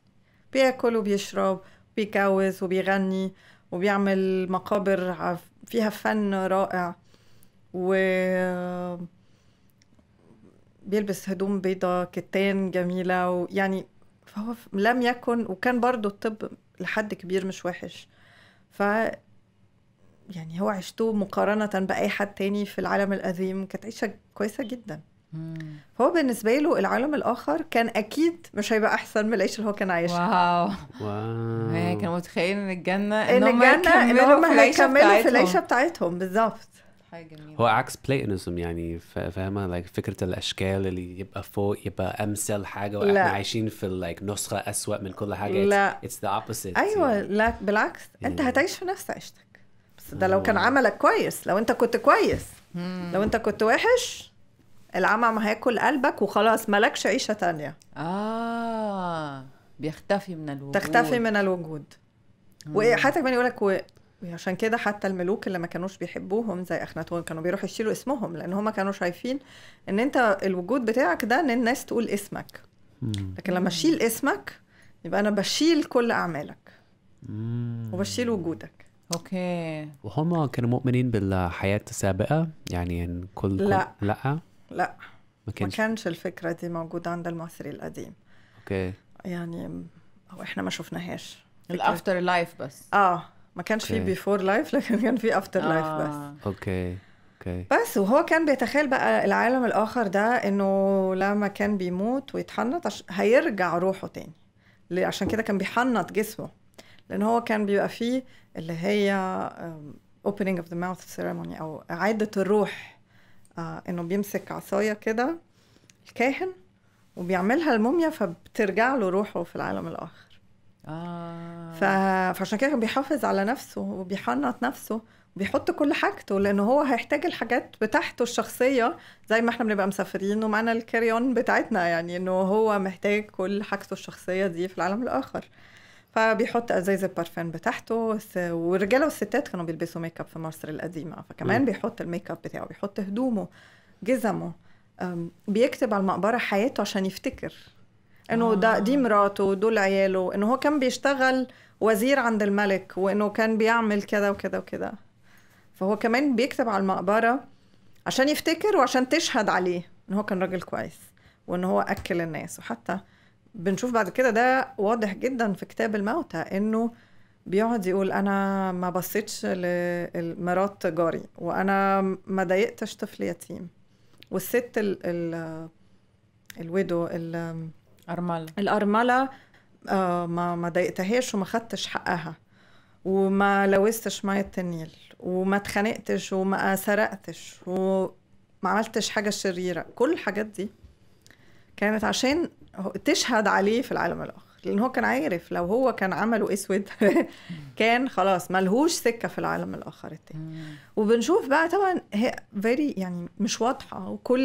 بياكل وبيشرب بيكوز وبيغني وبيعمل مقابر فيها فن رائع و بيلبس هدوم بيضة كتان جميلة ويعني فهو لم يكن وكان برضو الطب لحد كبير مش وحش ف يعني هو عشته مقارنة بأي حد تاني في العالم القديم كانت عيشة كويسة جدا هو بالنسبة له العالم الآخر كان أكيد مش هيبقى أحسن من العيش اللي هو كان عايشها واو واو يعني كان متخيل إن الجنة إن, الجنة إن هم هيكملوا في العيشة بتاعتهم بالظبط جميلة. هو عكس بلاتونيزم يعني فاهمه like فكره الاشكال اللي يبقى فوق يبقى امثل حاجه واحنا لا. عايشين في like نسخه اسوأ من كل حاجه لا اتس ذا اوبوزيت ايوه يعني. لا بالعكس yeah. انت يعني. هتعيش في نفس عيشتك ده لو كان عملك كويس لو انت كنت كويس لو انت كنت وحش العمى هياكل قلبك وخلاص مالكش عيشه تانية اه بيختفي من الوجود تختفي من الوجود وحتى كمان يقول لك و... عشان كده حتى الملوك اللي ما كانوش بيحبوهم زي اخناتون كانوا بيروحوا يشيلوا اسمهم لان هم كانوا شايفين ان انت الوجود بتاعك ده ان الناس تقول اسمك لكن لما اشيل اسمك يبقى انا بشيل كل اعمالك وبشيل وجودك اوكي وهم كانوا مؤمنين بالحياه السابقه يعني ان كل لا كل... لا لا ما كانش. ما كانش الفكره دي موجوده عند المصري القديم اوكي يعني او احنا ما شفناهاش الافتر لايف بس اه ما كانش في بيفور لايف لكن كان في افتر آه. لايف بس اوكي okay. اوكي بس وهو كان بيتخيل بقى العالم الاخر ده انه لما كان بيموت ويتحنط هيرجع روحه تاني عشان كده كان بيحنط جسمه لان هو كان بيبقى فيه اللي هي opening of the mouth ceremony أو إعادة الروح آه، إنه بيمسك عصاية كده الكاهن وبيعملها الموميا فبترجع له روحه في العالم الآخر آه. ف... فعشان كده بيحافظ على نفسه وبيحنط نفسه بيحط كل حاجته لان هو هيحتاج الحاجات بتاعته الشخصيه زي ما احنا بنبقى مسافرين ومعنا الكاريون بتاعتنا يعني انه هو محتاج كل حاجته الشخصيه دي في العالم الاخر فبيحط ازايز البارفان بتاعته والرجاله والستات كانوا بيلبسوا ميك اب في مصر القديمه فكمان م. بيحط الميك اب بتاعه بيحط هدومه جزمه بيكتب على المقبره حياته عشان يفتكر انه آه. ده دي آه. مراته دول عياله انه هو كان بيشتغل وزير عند الملك وانه كان بيعمل كده وكده وكده فهو كمان بيكتب على المقبره عشان يفتكر وعشان تشهد عليه ان هو كان راجل كويس وان هو اكل الناس وحتى بنشوف بعد كده ده واضح جدا في كتاب الموتى انه بيقعد يقول انا ما بصيتش لمرات جاري وانا ما ضايقتش طفل يتيم والست ال ال الودو الارمله الارمله آه ما ما ضايقتهاش وما خدتش حقها وما لوستش ميه النيل وما اتخانقتش وما سرقتش وما عملتش حاجه شريره كل الحاجات دي كانت عشان تشهد عليه في العالم الاخر لان هو كان عارف لو هو كان عمله اسود [laughs] كان خلاص ملهوش سكه في العالم الاخر التاني وبنشوف بقى طبعا هي فيري يعني مش واضحه وكل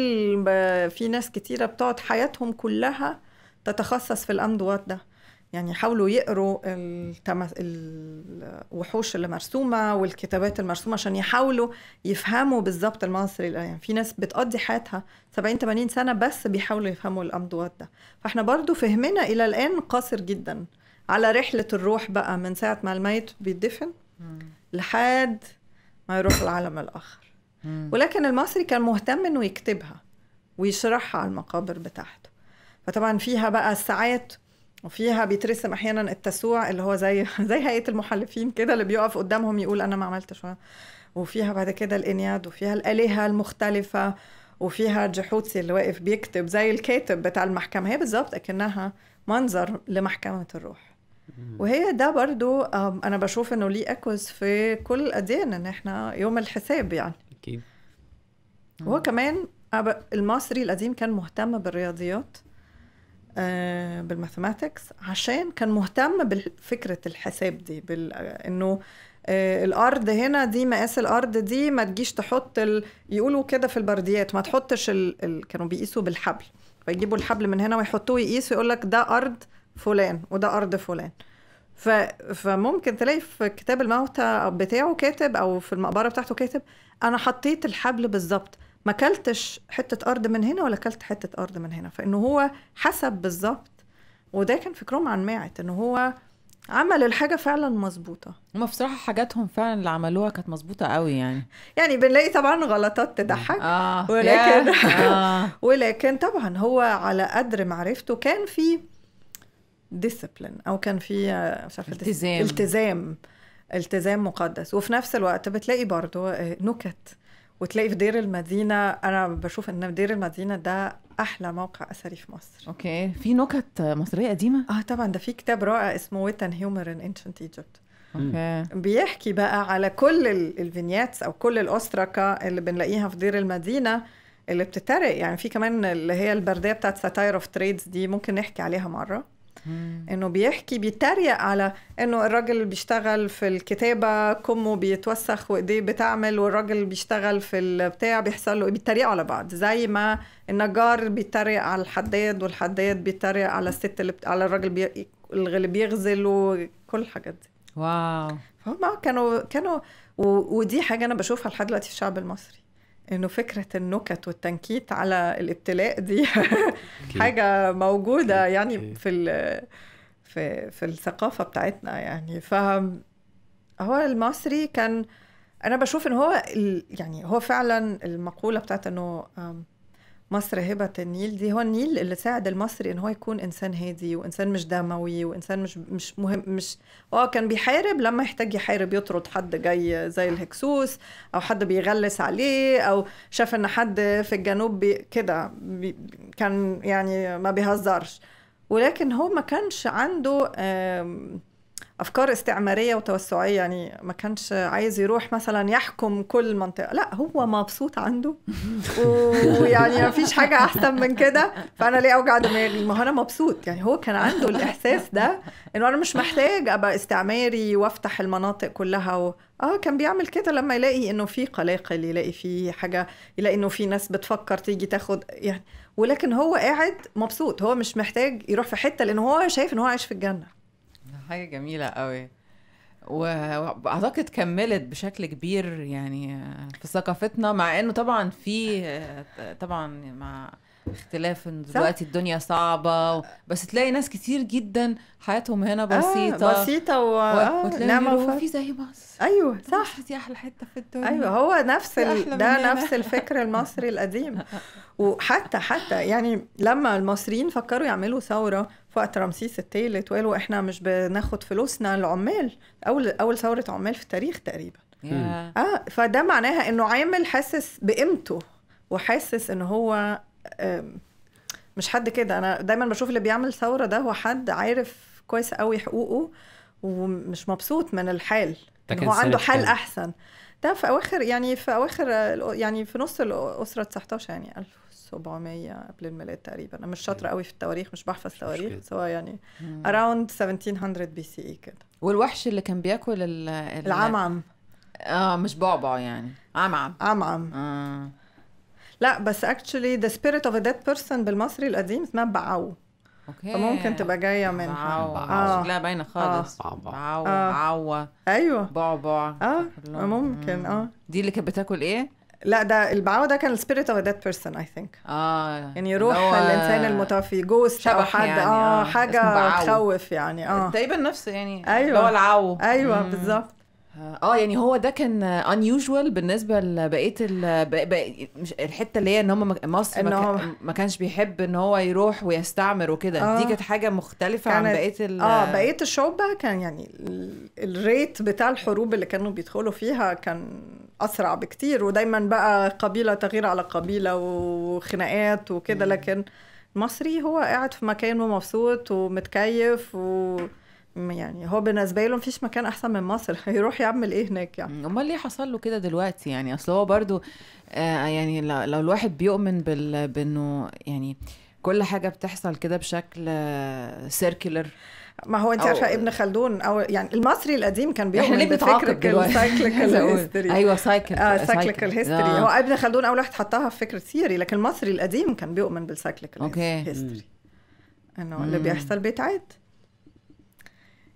في ناس كتيره بتقعد حياتهم كلها تتخصص في الامدوات ده يعني يحاولوا يقروا التمث... الوحوش اللي مرسومه والكتابات المرسومه عشان يحاولوا يفهموا بالظبط المصري يعني في ناس بتقضي حياتها 70 80 سنه بس بيحاولوا يفهموا الامضوات ده فاحنا برضو فهمنا الى الان قاصر جدا على رحله الروح بقى من ساعه ما الميت بيدفن لحد ما يروح العالم الاخر ولكن المصري كان مهتم انه يكتبها ويشرحها على المقابر بتاعته فطبعا فيها بقى الساعات وفيها بيترسم احيانا التسوع اللي هو زي [laughs] زي هيئه المحلفين كده اللي بيقف قدامهم يقول انا ما عملتش وفيها بعد كده الانياد وفيها الالهه المختلفه وفيها جحوتي اللي واقف بيكتب زي الكاتب بتاع المحكمه هي بالظبط اكنها منظر لمحكمه الروح وهي ده برضو انا بشوف انه ليه اكوز في كل الاديان ان احنا يوم الحساب يعني اكيد وهو كمان المصري القديم كان مهتم بالرياضيات آه، بالماثماتكس عشان كان مهتم بفكرة الحساب دي بال... انه آه، الارض هنا دي مقاس الارض دي ما تجيش تحط ال... يقولوا كده في البرديات ما تحطش ال... ال... كانوا بيقيسوا بالحبل فيجيبوا الحبل من هنا ويحطوه يقيس ويقول لك ده ارض فلان وده ارض فلان ف... فممكن تلاقي في كتاب الموتى بتاعه كاتب او في المقبره بتاعته كاتب انا حطيت الحبل بالظبط ما كلتش حته ارض من هنا ولا كلت حته ارض من هنا فانه هو حسب بالظبط وده كان فكرهم عن ماعت انه هو عمل الحاجه فعلا مظبوطه هما بصراحه حاجاتهم فعلا اللي عملوها كانت مظبوطه قوي يعني يعني بنلاقي طبعا غلطات تضحك آه. ولكن آه. [laughs] ولكن طبعا هو على قدر معرفته كان في ديسيبلين او كان في آه، مش عارفه التزام التزام التزام مقدس وفي نفس الوقت بتلاقي برضه آه، نكت وتلاقي في دير المدينه انا بشوف ان دير المدينه ده احلى موقع اثري في مصر اوكي في نكت مصريه قديمه اه طبعا ده في كتاب رائع اسمه ويتن هيومر ان انشنت ايجيبت اوكي بيحكي بقى على كل الفينيتس او كل الاستركه اللي بنلاقيها في دير المدينه اللي بتترق يعني في كمان اللي هي البرديه بتاعت ساتاير اوف تريدز دي ممكن نحكي عليها مره انه بيحكي بيتريق على انه الراجل اللي بيشتغل في الكتابه كمه بيتوسخ وايديه بتعمل والراجل اللي بيشتغل في البتاع بيحصل له بيتريقوا على بعض زي ما النجار بيتريق على الحداد والحداد بيتريق على الست اللي بت... على الراجل بي... اللي بيغزل وكل الحاجات دي واو فهم كانوا كانوا و... ودي حاجه انا بشوفها لحد دلوقتي في الشعب المصري انه فكره النكت والتنكيت على الابتلاء دي [laughs] حاجه موجوده يعني في في في الثقافه بتاعتنا يعني فهو المصري كان انا بشوف ان هو يعني هو فعلا المقوله بتاعت انه مصر هبه النيل دي هو النيل اللي ساعد المصري ان هو يكون انسان هادي وانسان مش دموي وانسان مش مش مهم مش اه كان بيحارب لما يحتاج يحارب يطرد حد جاي زي الهكسوس او حد بيغلس عليه او شاف ان حد في الجنوب بي كده بي كان يعني ما بيهزرش ولكن هو ما كانش عنده آه افكار استعماريه وتوسعيه يعني ما كانش عايز يروح مثلا يحكم كل منطقه لا هو مبسوط عنده [laughs] ويعني ما فيش حاجه احسن من كده فانا ليه اوجع دماغي ما هو انا مبسوط يعني هو كان عنده الاحساس ده انه انا مش محتاج ابقى استعماري وافتح المناطق كلها و... اه كان بيعمل كده لما يلاقي انه في قلاقل يلاقي في حاجه يلاقي انه في ناس بتفكر تيجي تاخد يعني ولكن هو قاعد مبسوط هو مش محتاج يروح في حته لان هو شايف ان هو عايش في الجنه حاجه جميله قوي واعتقد كملت بشكل كبير يعني في ثقافتنا مع انه طبعا في طبعا مع اختلاف ان دلوقتي الدنيا صعبه و... بس تلاقي ناس كتير جدا حياتهم هنا بسيطه آه بسيطه و... آه وتلاقي في زي مصر ايوه صح دي احلى حته في الدنيا ايوه هو نفس ال... ده نفس الفكر المصري القديم [laughs] وحتى حتى يعني لما المصريين فكروا يعملوا ثوره في وقت رمسيس الثالث وقالوا احنا مش بناخد فلوسنا العمال اول اول ثوره عمال في التاريخ تقريبا اه فده معناها انه عامل حاسس بقيمته وحاسس ان هو مش حد كده انا دايما بشوف اللي بيعمل ثوره ده هو حد عارف كويس قوي حقوقه ومش مبسوط من الحال هو عنده حال احسن ده في اواخر يعني في اواخر يعني في نص الاسره 19 يعني 1700 قبل الميلاد تقريبا انا مش شاطره قوي في التواريخ مش بحفظ تواريخ سواء يعني اراوند 1700 بي سي اي كده والوحش اللي كان بياكل العمعم اه مش بعبع يعني عمعم عمعم آه. لا بس اكشلي ذا سبيريت اوف ديد بيرسون بالمصري القديم اسمها بعو اوكي فممكن تبقى جايه منها بعو آه. شكلها باينه خالص آه. بعو آه. عوة ايوه بعبع آه. اه ممكن اه دي اللي كانت بتاكل ايه؟ لا ده البعو ده كان السبيريت اوف ديد بيرسون اي ثينك اه يعني روح الانسان المتوفي جوست او حد يعني اه, آه. حاجه تخوف يعني اه تقريبا نفس يعني ايوه اللي هو أيوة. العو ايوه بالظبط اه يعني هو ده كان unusual بالنسبه لبقيه الحته اللي هي ان هم مصر إن هو ما كانش بيحب ان هو يروح ويستعمر وكده آه دي كانت حاجه مختلفه عن بقيه ال اه بقيه الشعوب بقى كان يعني الريت بتاع الحروب اللي كانوا بيدخلوا فيها كان اسرع بكتير ودايما بقى قبيله تغير على قبيله وخناقات وكده لكن المصري هو قاعد في مكانه مبسوط ومتكيف و يعني هو بالنسبه له مفيش مكان احسن من مصر [laughs] هيروح يعمل ايه هناك يعني امال ليه حصل له كده دلوقتي يعني اصل هو برضو آه يعني لو الواحد بيؤمن بال... بانه يعني كل حاجه بتحصل كده بشكل آه سيركلر ما هو انت عارفه ابن خلدون او يعني المصري القديم كان بيؤمن احنا ليه بفكره السايكليكال هيستوري ايوه سايكل اه سايكليكال آه. هيستوري هو ابن خلدون اول واحد حطها في فكره ثيوري لكن المصري القديم كان بيؤمن بالسايكليكال هيستوري انه اللي بيحصل بيتعاد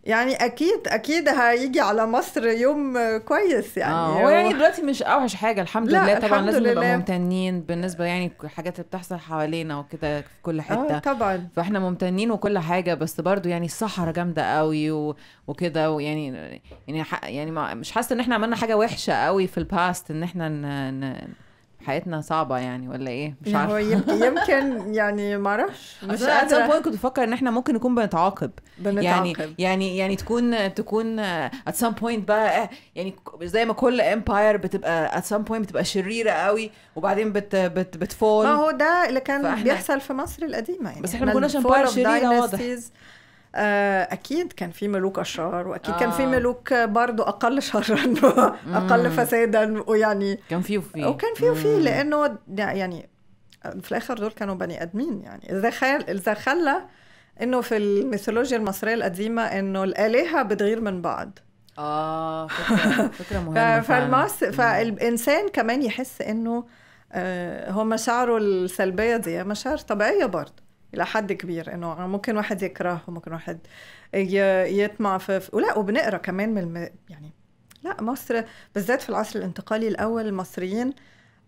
يعني اكيد اكيد هيجي على مصر يوم كويس يعني اه هو يعني دلوقتي مش اوحش حاجه الحمد لا لله طبعا الحمد لازم نبقى ممتنين بالنسبه يعني الحاجات اللي بتحصل حوالينا وكده في كل آه، حته اه طبعا فاحنا ممتنين وكل حاجه بس برضو يعني الصحراء جامده قوي وكده ويعني يعني يعني, يعني مش حاسه ان احنا عملنا حاجه وحشه قوي في الباست ان احنا ن... ن... حياتنا صعبه يعني ولا ايه مش عارفه يمكن [laughs] يعني معرفش اعرفش مش قادره كنت بفكر ان احنا ممكن نكون بنتعاقب يعني بنتعاقب يعني يعني يعني تكون تكون ات سام بوينت بقى آه، يعني زي ما كل امباير بتبقى ات سام بوينت بتبقى شريره قوي وبعدين بت بت بتفول ما هو ده اللي كان بيحصل في مصر القديمه يعني بس احنا ما كناش امباير شريره واضح آه، اكيد كان في ملوك اشرار واكيد آه. كان في آه. ملوك برضه اقل شرا [laughs] اقل فسادا ويعني كان في وفي وكان في وفي لانه يعني في الاخر دول كانوا بني ادمين يعني اذا خل اذا خلى انه في الميثولوجيا المصريه القديمه انه الالهه بتغير من بعض اه [laughs] فكره, فكرة مهمه فالمس... فالانسان كمان يحس انه آه، هو مشاعره السلبيه دي مشاعر طبيعيه برضه الى حد كبير انه ممكن واحد يكرهه ممكن واحد يطمع في ولا وبنقرا كمان من الم... يعني لا مصر بالذات في العصر الانتقالي الاول المصريين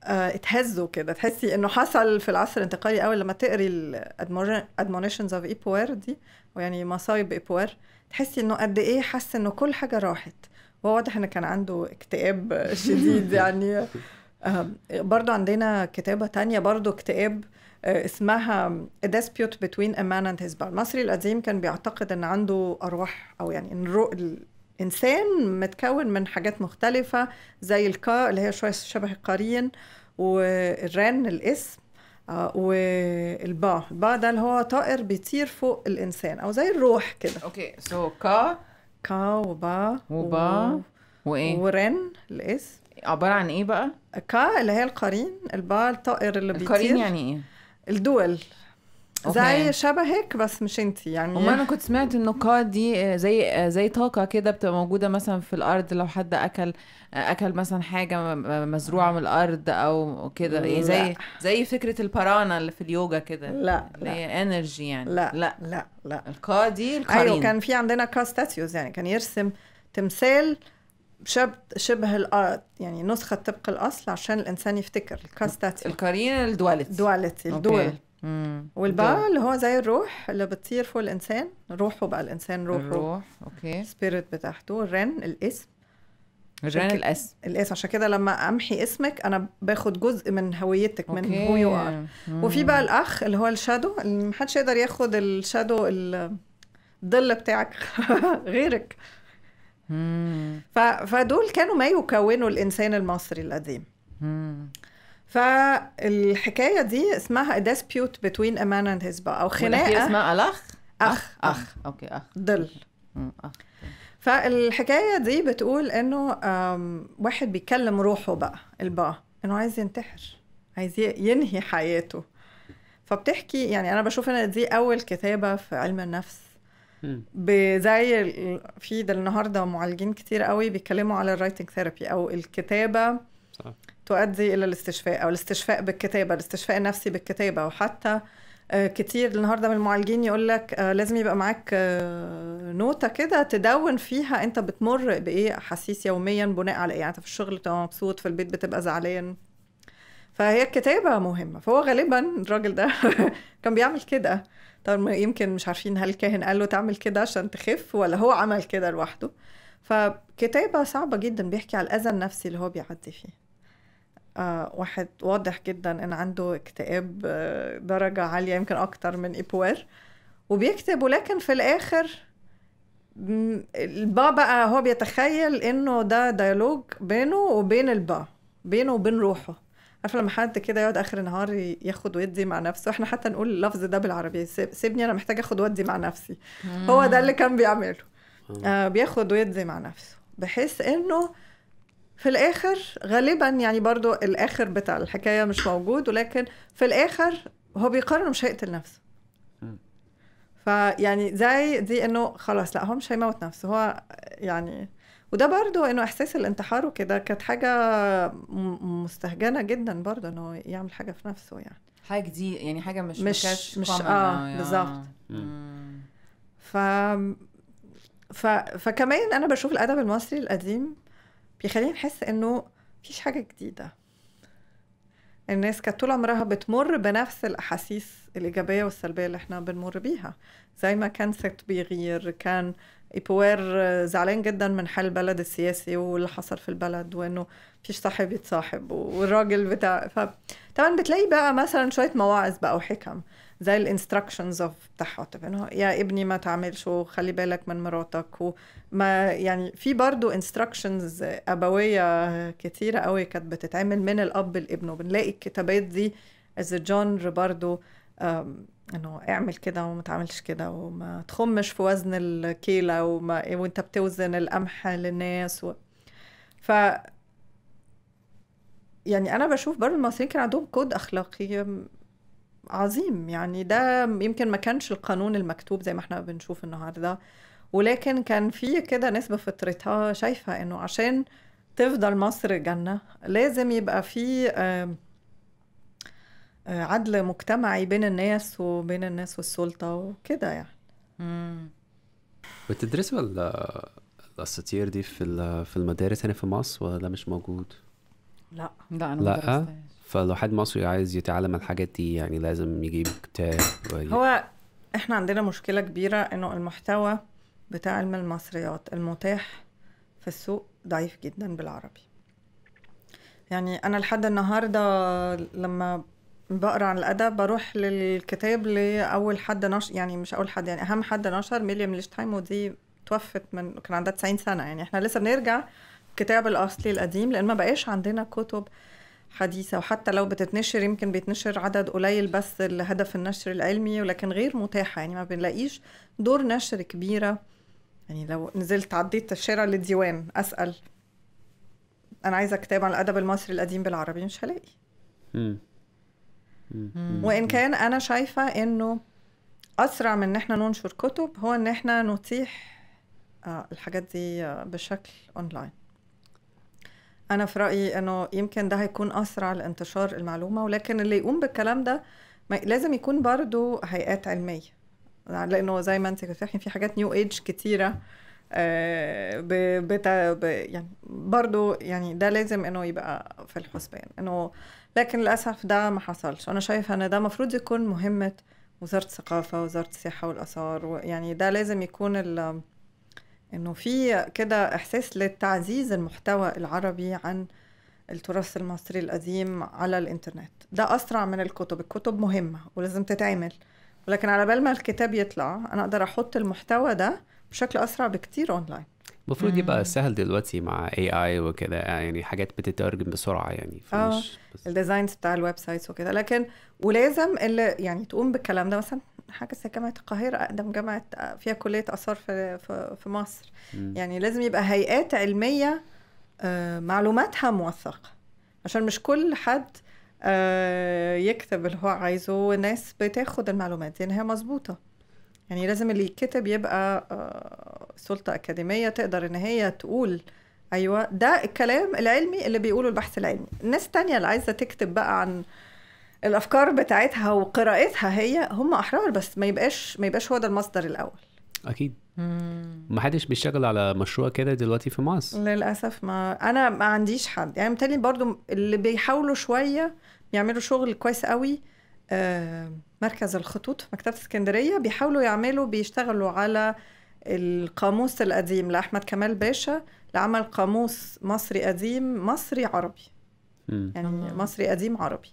آه، اتهزوا كده تحسي انه حصل في العصر الانتقالي الاول لما تقري الادمونيشنز اوف ايبوير دي ويعني مصايب ايبوير تحسي انه قد ايه حس انه كل حاجه راحت وواضح ان كان عنده اكتئاب شديد [laughs] يعني آه، برضو عندنا كتابه تانية برضو اكتئاب آه، اسمها A Dispute Between a Man and His Bar المصري القديم كان بيعتقد ان عنده ارواح او يعني ان رو... الانسان متكون من حاجات مختلفة زي الكا اللي هي شوية شبه القرين والرن الاسم آه، والبا البا ده اللي هو طائر بيطير فوق الانسان او زي الروح كده اوكي سو كا كا وبا وبا وايه ورن الاسم عباره عن ايه بقى؟ كا اللي هي القرين البا الطائر اللي بيطير القرين يعني ايه؟ الدول زي شبهك بس مش انت يعني وما انا كنت سمعت النقاط دي آه، زي آه، زي طاقه كده بتبقى موجوده مثلا في الارض لو حد اكل آه، اكل مثلا حاجه مزروعه من الارض او كده إيه، زي زي فكره البرانا اللي في اليوجا كده لا اللي هي انرجي يعني لا لا لا, لا. القا دي القرين ايوه كان في عندنا كاستاتيوز يعني كان يرسم تمثال شبه الأرض يعني نسخة طبق الأصل عشان الإنسان يفتكر الكاستاتي القرينة الدواليتي الدوالتي الدول والبا اللي هو زي الروح اللي بتطير فوق الإنسان روحه بقى الإنسان روحه الروح أوكي السبيريت بتاعته الرن الاسم الرن الاسم الاسم عشان كده لما امحي اسمك انا باخد جزء من هويتك من هو يو ار وفي بقى الاخ اللي هو الشادو اللي محدش يقدر ياخد الشادو الظل بتاعك [laughs] غيرك ف... فدول كانوا ما يكونوا الانسان المصري القديم فالحكايه دي اسمها ديسبيوت بتوين امان اند هيز his او خناقه اسمها الاخ اخ اخ اوكي اخ ضل فالحكايه دي بتقول انه واحد بيكلم روحه بقى البا انه عايز ينتحر عايز ينهي حياته فبتحكي يعني انا بشوف ان دي اول كتابه في علم النفس زي في ده النهارده معالجين كتير قوي بيتكلموا على الرايتنج ثيرابي او الكتابه صح. تؤدي الى الاستشفاء او الاستشفاء بالكتابه الاستشفاء النفسي بالكتابه وحتى آه، كتير النهارده من المعالجين يقول لك آه، لازم يبقى معاك آه، نوتة كده تدون فيها انت بتمر بايه احاسيس يوميا بناء على ايه يعني انت في الشغل بتبقى مبسوط في البيت بتبقى زعلان فهي الكتابة مهمة فهو غالبا الراجل ده [laughs] كان بيعمل كده طبعا يمكن مش عارفين هل الكاهن قال له تعمل كده عشان تخف ولا هو عمل كده لوحده فكتابة صعبة جدا بيحكي على الأذى النفسي اللي هو بيعدي فيه آه واحد واضح جدا إن عنده اكتئاب آه، درجة عالية يمكن أكتر من إبوار وبيكتب ولكن في الآخر البا بقى هو بيتخيل إنه ده ديالوج بينه وبين البا بينه وبين روحه عارفه لما حد كده يقعد اخر النهار ياخد ودي مع نفسه احنا حتى نقول اللفظ ده بالعربي سيبني انا محتاجه اخد ودي مع نفسي هو ده اللي كان بيعمله آه بياخد ودي مع نفسه بحيث انه في الاخر غالبا يعني برضو الاخر بتاع الحكايه مش موجود ولكن في الاخر هو بيقرر مش هيقتل نفسه فيعني زي دي انه خلاص لا هو مش هيموت نفسه هو يعني وده برضو انه احساس الانتحار وكده كانت حاجه مستهجنه جدا برضو انه يعمل حاجه في نفسه يعني حاجه دي يعني حاجه مش مش مش اه بالظبط آه. ف... ف فكمان انا بشوف الادب المصري القديم بيخليني نحس انه مفيش حاجه جديده الناس كانت طول عمرها بتمر بنفس الاحاسيس الايجابيه والسلبيه اللي احنا بنمر بيها زي ما كان ست بيغير كان ايبوير آه، زعلان جدا من حال البلد السياسي واللي حصل في البلد وانه مفيش صاحب يتصاحب والراجل بتاع ف طبعا بتلاقي بقى مثلا شويه مواعظ بقى وحكم زي الانستراكشنز اوف بتاعها انه يا ابني ما تعملش وخلي بالك من مراتك وما يعني في برضو انستراكشنز ابويه كثيره قوي كانت بتتعمل من الاب لابنه بنلاقي الكتابات دي از جانر برضو انه اعمل كده وما تعملش كده وما تخمش في وزن الكيلة وما وانت بتوزن القمح للناس و... ف يعني انا بشوف برضه المصريين كان عندهم كود اخلاقي عظيم يعني ده يمكن ما كانش القانون المكتوب زي ما احنا بنشوف النهارده ولكن كان في كده نسبة فطرتها شايفة انه عشان تفضل مصر جنة لازم يبقى في عدل مجتمعي بين الناس وبين الناس والسلطة وكده يعني بتدرسوا الاساطير دي في في المدارس هنا يعني في مصر ولا مش موجود؟ لا لا انا لا آه؟ فلو حد مصري عايز يتعلم الحاجات دي يعني لازم يجيب كتاب هو احنا عندنا مشكله كبيره انه المحتوى بتاع علم المصريات المتاح في السوق ضعيف جدا بالعربي يعني انا لحد النهارده لما بقرا عن الادب بروح للكتاب لاول حد نشر يعني مش اول حد يعني اهم حد نشر ميليام ليشتايم ودي توفت من كان عندها 90 سنه يعني احنا لسه بنرجع الكتاب الاصلي القديم لان ما بقاش عندنا كتب حديثه وحتى لو بتتنشر يمكن بيتنشر عدد قليل بس لهدف النشر العلمي ولكن غير متاحه يعني ما بنلاقيش دور نشر كبيره يعني لو نزلت عديت الشارع للديوان اسال انا عايزه كتاب عن الادب المصري القديم بالعربي مش هلاقي وان كان انا شايفه انه اسرع من ان احنا ننشر كتب هو ان احنا نتيح آه، الحاجات دي آه، بشكل اونلاين انا في رايي انه يمكن ده هيكون اسرع لانتشار المعلومه ولكن اللي يقوم بالكلام ده لازم يكون برضو هيئات علميه آه، لانه زي ما انت كنت في حاجات نيو ايدج كتيره بتا يعني برضو يعني ده لازم انه يبقى في الحسبان انه لكن للأسف ده ما حصلش أنا شايفة أن ده المفروض يكون مهمة وزارة الثقافة وزارة السياحة والآثار يعني ده لازم يكون ال إنه في كده إحساس لتعزيز المحتوى العربي عن التراث المصري القديم على الإنترنت ده أسرع من الكتب الكتب مهمة ولازم تتعمل ولكن على بال ما الكتاب يطلع أنا أقدر أحط المحتوى ده بشكل أسرع بكتير أونلاين المفروض يبقى سهل دلوقتي مع اي اي وكده يعني حاجات بتترجم بسرعه يعني اه الديزاينز بتاع الويب سايتس وكده لكن ولازم اللي يعني تقوم بالكلام ده مثلا حاجه زي جامعه القاهره اقدم جامعه فيها كليه اثار في في, في مصر مم. يعني لازم يبقى هيئات علميه آه، معلوماتها موثقه عشان مش كل حد آه، يكتب اللي هو عايزه والناس بتاخد المعلومات دي يعني هي مظبوطه يعني لازم اللي يتكتب يبقى آه، سلطة أكاديمية تقدر إن هي تقول أيوة ده الكلام العلمي اللي بيقوله البحث العلمي الناس تانية اللي عايزة تكتب بقى عن الأفكار بتاعتها وقراءتها هي هم أحرار بس ما يبقاش ما يبقاش هو ده المصدر الأول أكيد ما حدش بيشتغل على مشروع كده دلوقتي في مصر للأسف ما أنا ما عنديش حد يعني بالتالي برضو اللي بيحاولوا شوية يعملوا شغل كويس قوي آه، مركز الخطوط في مكتبة اسكندرية بيحاولوا يعملوا بيشتغلوا على القاموس القديم لأحمد كمال باشا لعمل قاموس مصري قديم مصري عربي م. يعني مصري قديم عربي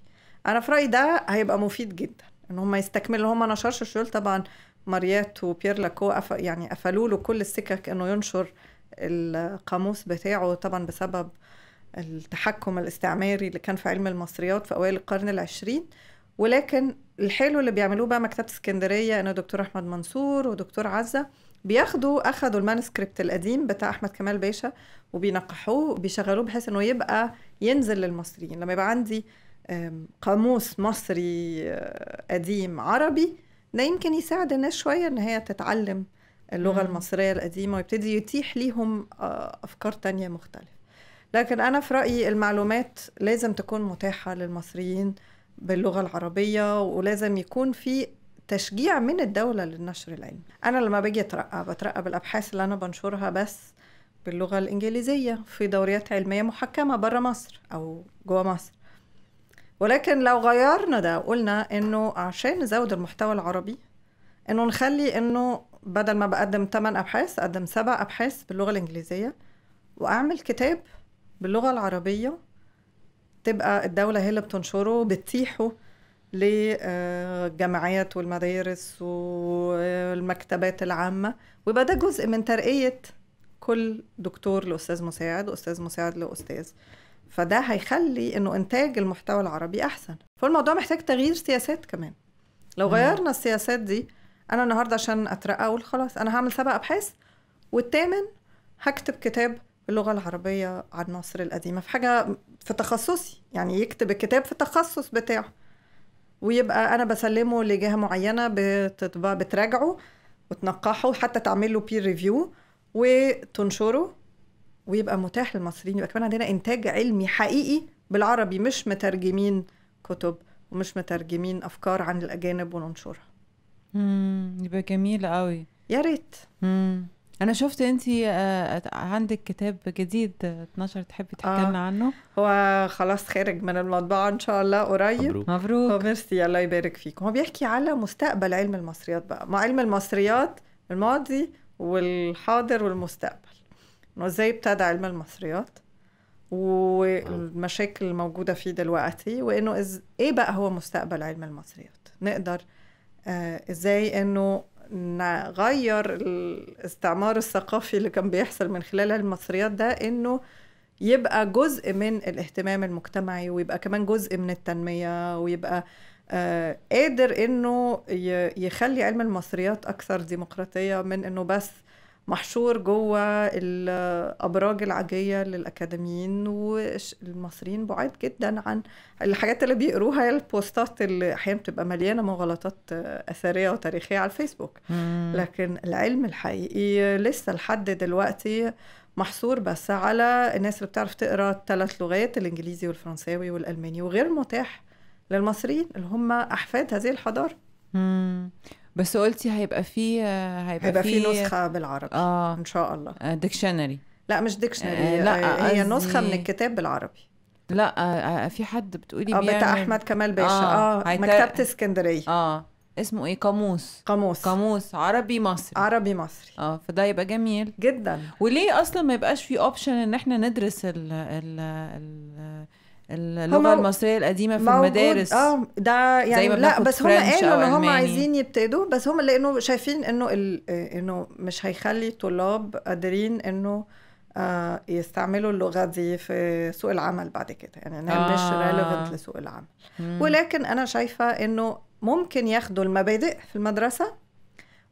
أنا في رأيي ده هيبقى مفيد جدا إن هم يستكملوا هم نشرش الشغل طبعا ماريات وبيير لاكو أف... يعني قفلوا له كل السكك إنه ينشر القاموس بتاعه طبعا بسبب التحكم الاستعماري اللي كان في علم المصريات في أوائل القرن العشرين ولكن الحلو اللي بيعملوه بقى مكتبه اسكندريه انه دكتور احمد منصور ودكتور عزه بياخدوا اخدوا المانسكريبت القديم بتاع احمد كمال باشا وبينقحوه وبيشغلوه بحيث انه يبقى ينزل للمصريين لما يبقى عندي قاموس مصري آه، قديم عربي ده يمكن يساعد الناس شويه ان هي تتعلم اللغه مم. المصريه القديمه ويبتدي يتيح ليهم آه، افكار تانية مختلفه لكن انا في رايي المعلومات لازم تكون متاحه للمصريين باللغه العربيه ولازم يكون في تشجيع من الدوله للنشر العلمي انا لما باجي اترقى بترقى بالابحاث اللي انا بنشرها بس باللغه الانجليزيه في دوريات علميه محكمه بره مصر او جوه مصر ولكن لو غيرنا ده وقلنا انه عشان نزود المحتوى العربي انه نخلي انه بدل ما بقدم 8 ابحاث اقدم 7 ابحاث باللغه الانجليزيه واعمل كتاب باللغه العربيه تبقى الدوله هي اللي بتنشره بتتيحه للجامعات والمدارس والمكتبات العامه ويبقى ده جزء من ترقيه كل دكتور لاستاذ مساعد واستاذ مساعد لاستاذ فده هيخلي انه انتاج المحتوى العربي احسن فالموضوع محتاج تغيير سياسات كمان لو غيرنا السياسات دي انا النهارده عشان اترقى اقول خلاص انا هعمل سبع ابحاث والثامن هكتب كتاب باللغه العربيه عن مصر القديمه في حاجه في تخصصي يعني يكتب الكتاب في التخصص بتاعه ويبقى انا بسلمه لجهه معينه بتطبع بتراجعه وتنقحه حتى تعمل له بير ريفيو وتنشره ويبقى متاح للمصريين يبقى كمان عندنا انتاج علمي حقيقي بالعربي مش مترجمين كتب ومش مترجمين افكار عن الاجانب وننشرها امم يبقى جميل قوي يا ريت امم انا شفت انت آه، عندك كتاب جديد 12 تحبي تحكي لنا آه. عنه هو خلاص خارج من المطبعه ان شاء الله قريب مبروك مبروك ميرسي الله يبارك فيكم هو بيحكي على مستقبل علم المصريات بقى مع علم المصريات الماضي والحاضر والمستقبل انه ازاي ابتدى علم المصريات والمشاكل الموجوده فيه دلوقتي وانه إز... ايه بقى هو مستقبل علم المصريات نقدر آه ازاي انه نغير الاستعمار الثقافي اللي كان بيحصل من خلال المصريات ده انه يبقى جزء من الاهتمام المجتمعي ويبقى كمان جزء من التنمية ويبقى آه قادر انه يخلي علم المصريات اكثر ديمقراطية من انه بس محشور جوه الابراج العاديه للاكاديميين والمصريين بعاد جدا عن الحاجات اللي بيقروها البوستات اللي احيانا بتبقى مليانه مغالطات اثريه وتاريخيه على الفيسبوك مم. لكن العلم الحقيقي لسه لحد دلوقتي محصور بس على الناس اللي بتعرف تقرا الثلاث لغات الانجليزي والفرنساوي والالماني وغير متاح للمصريين اللي هم احفاد هذه الحضاره بس قلتي هيبقى فيه هيبقى, هيبقى فيه, نسخه بالعربي اه ان شاء الله ديكشنري آه، لا مش ديكشنري آه لا آه، هي نسخه من الكتاب بالعربي لا آه في حد بتقولي اه بتاع احمد كمال باشا اه, آه مكتبه اسكندريه اه اسمه ايه قاموس قاموس قاموس عربي مصري عربي مصري اه فده يبقى جميل جدا وليه اصلا ما يبقاش في اوبشن ان احنا ندرس ال ال, ال اللغه المصريه القديمه في المدارس اه ده يعني لا بس هم قالوا ان هم عايزين يبتدوا بس هم لانه شايفين انه إيه، انه مش هيخلي طلاب قادرين انه آه، يستعملوا اللغه دي في سوق العمل بعد كده يعني انها آه. مش ريليفنت لسوق العمل مم. ولكن انا شايفه انه ممكن ياخدوا المبادئ في المدرسه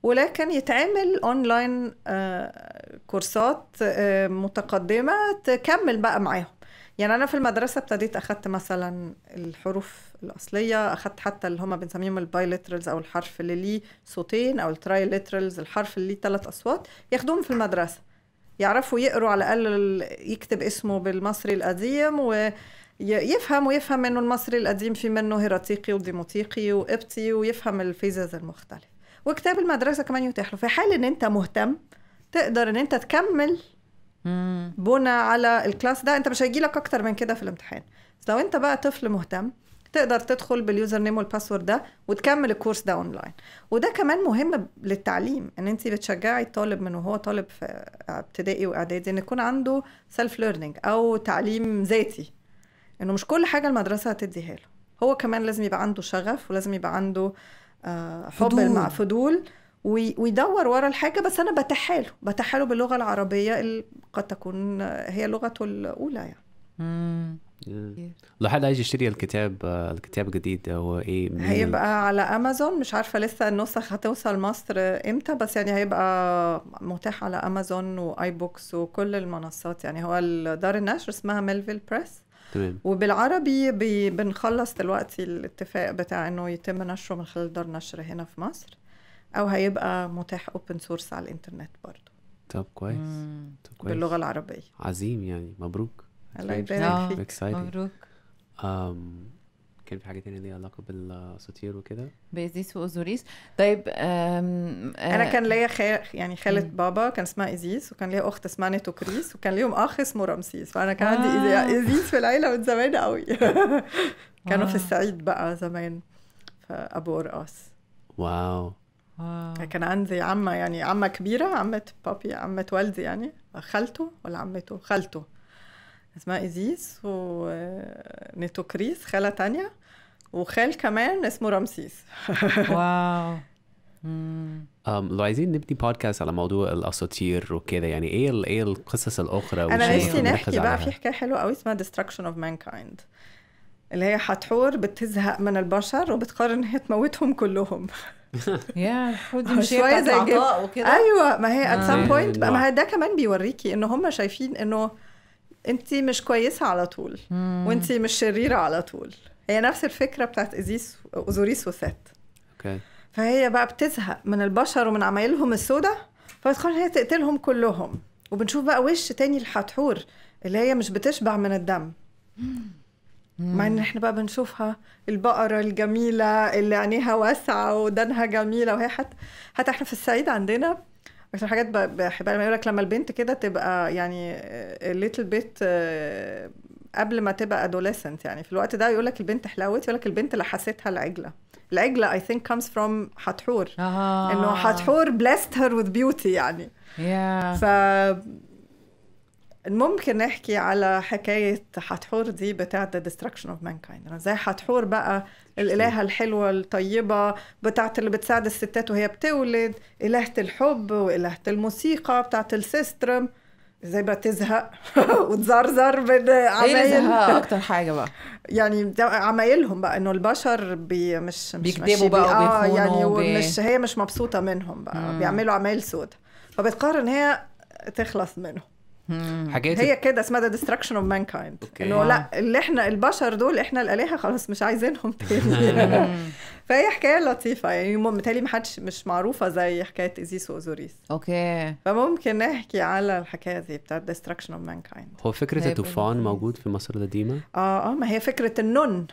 ولكن يتعمل اونلاين آه، كورسات آه، متقدمه تكمل بقى معاهم يعني انا في المدرسه ابتديت اخدت مثلا الحروف الاصليه اخدت حتى اللي هما بنسميهم البايليترالز او الحرف اللي ليه صوتين او الترايليترالز الحرف اللي ليه ثلاث اصوات ياخدوهم في المدرسه يعرفوا يقروا على الاقل يكتب اسمه بالمصري القديم و يفهم ويفهم انه المصري القديم في منه هيراتيقي وديموتيقي وقبطي ويفهم الفيزز المختلف وكتاب المدرسه كمان يتاح له في حال ان انت مهتم تقدر ان انت تكمل بناء على الكلاس ده انت مش هيجي لك اكتر من كده في الامتحان بس لو انت بقى طفل مهتم تقدر تدخل باليوزر نيم والباسورد ده وتكمل الكورس ده اونلاين وده كمان مهم للتعليم ان انت بتشجعي الطالب من وهو طالب في ابتدائي واعدادي ان يكون عنده سيلف ليرنينج او تعليم ذاتي انه مش كل حاجه المدرسه هتديها له هو كمان لازم يبقى عنده شغف ولازم يبقى عنده آه، حب فضول. مع فضول ويدور ورا الحاجه بس انا بتحاله بتحاله باللغه العربيه اللي قد تكون هي لغته الاولى يعني لو حد عايز يشتري الكتاب الكتاب الجديد هو ايه هيبقى على امازون مش عارفه لسه النسخ هتوصل مصر امتى بس يعني هيبقى متاح على امازون واي بوكس وكل المنصات يعني هو دار النشر اسمها ميلفيل بريس تمام وبالعربي بنخلص دلوقتي الاتفاق بتاع انه يتم نشره من خلال دار نشر هنا في مصر او هيبقى متاح اوبن سورس على الانترنت برضه طب كويس طب كويس باللغه العربيه عظيم يعني مبروك الله يبارك فيك مبروك أم كان في حاجه تانية ليها علاقه بالاساطير وكده بايزيس وازوريس طيب أم آه، انا كان ليا خال يعني خاله بابا كان اسمها ايزيس وكان ليا اخت اسمها نيتوكريس وكان ليهم اخ اسمه رمسيس فانا كان عندي آه. ايزيس في العيله من زمان قوي [laughs] كانوا آه. في الصعيد بقى زمان فابو رقاص واو واو. آه. كان عندي عمة يعني عمة كبيرة عمة بابي عمة والدي يعني خالته ولا عمته خالته اسمها ايزيس إزيس كريس خالة تانية وخال كمان اسمه رمسيس [laughs] واو لو عايزين نبني بودكاست على موضوع الاساطير وكده يعني ايه الـ ايه القصص الاخرى انا نفسي نحكي بقى في حكايه حلوه قوي اسمها destruction of mankind اللي هي حتحور بتزهق من البشر وبتقرر ان هي تموتهم كلهم [laughs] يا [laughs] المفروض شويه زي وكده ايوه ما هي ات سام بوينت بقى ما هي ده كمان بيوريكي ان هم شايفين انه انت مش كويسه على طول hmm. وانت مش شريره على طول هي نفس الفكره بتاعت ازيس اوزوريس وسات اوكي فهي بقى بتزهق من البشر ومن عمايلهم السوداء فبتدخل هي تقتلهم كلهم وبنشوف بقى وش تاني الحتحور اللي هي مش بتشبع من الدم hmm. مع ان احنا بقى بنشوفها البقره الجميله اللي عينيها واسعه ودانها جميله وهي حتى حتى احنا في الصعيد عندنا اكثر حاجات بحبها لما يقول لك لما البنت كده تبقى يعني ليتل بيت آه، قبل ما تبقى ادوليسنت يعني في الوقت ده يقول لك البنت حلوت يقول لك البنت لحستها العجله العجله اي ثينك كمز فروم حتحور آه. انه حتحور بليست هير وذ بيوتي يعني yeah. ف ممكن نحكي على حكاية حتحور دي بتاعت the destruction of mankind زي يعني حتحور بقى الإلهة الحلوة الطيبة بتاعت اللي بتساعد الستات وهي بتولد إلهة الحب وإلهة الموسيقى بتاعت السيسترم زي بقى تزهق [laughs] وتزرزر من إيه عمايل اكتر حاجه بقى [laughs] يعني عمايلهم بقى انه البشر بي مش, مش بيكذبوا بقى اه يعني ومش هي مش مبسوطه منهم بقى مم. بيعملوا عمايل سود فبتقرر ان هي تخلص منهم حاجات هي كده اسمها ذا ديستركشن اوف مان كايند انه لا اللي احنا البشر دول احنا الالهه خلاص مش عايزينهم [laughs] تاني فهي حكايه لطيفه يعني متهيألي ما حدش مش معروفه زي حكايه ايزيس واوزوريس اوكي فممكن نحكي على الحكايه دي بتاعت ديستركشن اوف مان كايند هو فكره الطوفان موجود في مصر القديمه؟ اه اه ما هي فكره النون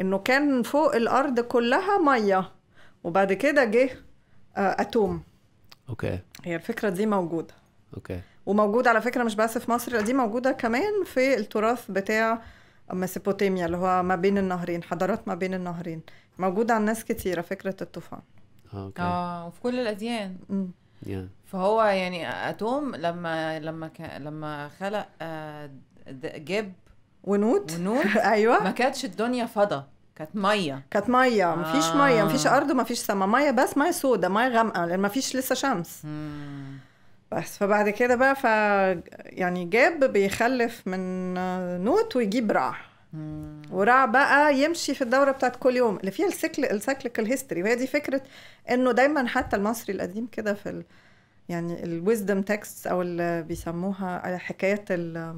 انه كان فوق الارض كلها ميه وبعد كده جه آه، اتوم اوكي هي الفكره دي موجوده اوكي وموجود على فكره مش بس في مصر دي موجوده كمان في التراث بتاع ميسوبوتاميا اللي هو ما بين النهرين حضارات ما بين النهرين موجودة عند ناس كتيرة فكرة الطوفان اه, آه، وفي كل الأديان yeah. فهو يعني أتوم لما لما ك... لما خلق آه، جب ونوت ونوت [laughs] ايوه ما كانتش الدنيا فضا كانت ميه كانت ميه آه. مفيش ميه مفيش ارض ومفيش سما ميه بس ميه سودة ميه غامقه لان مفيش لسه شمس مم. بس فبعد كده بقى ف يعني جاب بيخلف من نوت ويجيب رع ورع بقى يمشي في الدوره بتاعت كل يوم اللي فيها السيكل السيكليكال هيستوري وهي دي فكره انه دايما حتى المصري القديم كده في ال... يعني الويزدم تكست او اللي بيسموها حكايات ال...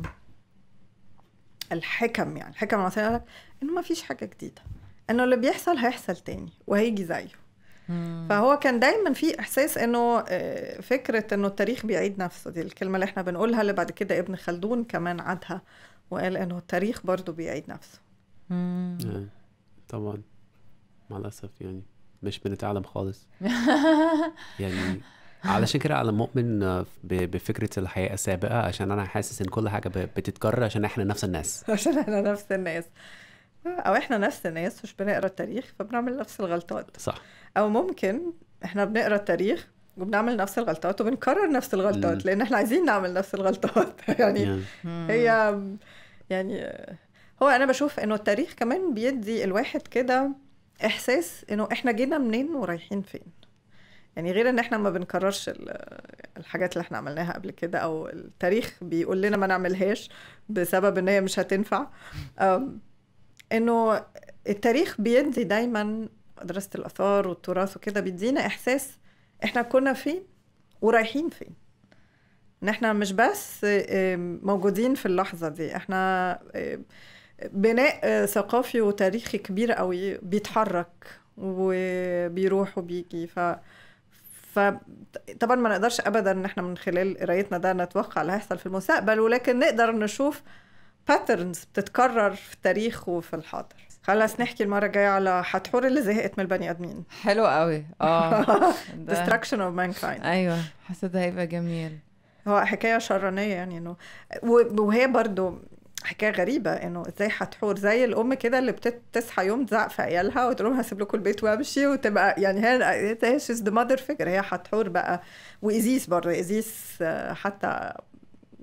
الحكم يعني الحكم المصري يقول لك انه ما فيش حاجه جديده انه اللي بيحصل هيحصل تاني وهيجي زيه فهو كان دايما في احساس انه آه، فكره انه التاريخ بيعيد نفسه دي الكلمه اللي احنا بنقولها اللي بعد كده ابن خلدون كمان عادها وقال انه التاريخ برضه بيعيد نفسه آه، طبعا مع الاسف يعني مش بنتعلم خالص [laughs] يعني علشان كده انا مؤمن آه، بفكره الحياه السابقه عشان انا حاسس ان كل حاجه بتتكرر عشان احنا نفس الناس [laughs] عشان احنا نفس الناس او احنا نفس الناس مش بنقرا التاريخ فبنعمل نفس الغلطات صح او ممكن احنا بنقرا التاريخ وبنعمل نفس الغلطات وبنكرر نفس الغلطات لان احنا عايزين نعمل نفس الغلطات [laughs] يعني هي يعني هو انا بشوف انه التاريخ كمان بيدي الواحد كده احساس انه احنا جينا منين ورايحين فين يعني غير ان احنا ما بنكررش الحاجات اللي احنا عملناها قبل كده او التاريخ بيقول لنا ما نعملهاش بسبب ان هي مش هتنفع انه التاريخ بيدي دايما دراسه الاثار والتراث وكده بيدينا احساس احنا كنا فين ورايحين فين ان احنا مش بس موجودين في اللحظه دي احنا بناء آه، ثقافي وتاريخي كبير قوي بيتحرك وبيروح وبيجي ف فطبعا ما نقدرش ابدا ان احنا من خلال قرايتنا ده نتوقع اللي هيحصل في المستقبل ولكن نقدر نشوف باترنز بتتكرر في التاريخ وفي الحاضر خلاص نحكي المرة الجاية على حتحور اللي زهقت من البني آدمين حلو قوي اه [laughs] destruction of mankind ايوه حسيت ده هيبقى جميل هو حكاية شرانية يعني انه وهي برضو حكايه غريبه انه ازاي هتحور زي الام كده اللي بتصحى يوم تزعق في عيالها وتقول لهم هسيب لكم البيت وامشي وتبقى يعني هي شيز ذا ماذر فيجر هي هتحور بقى وازيس برضه ازيس حتى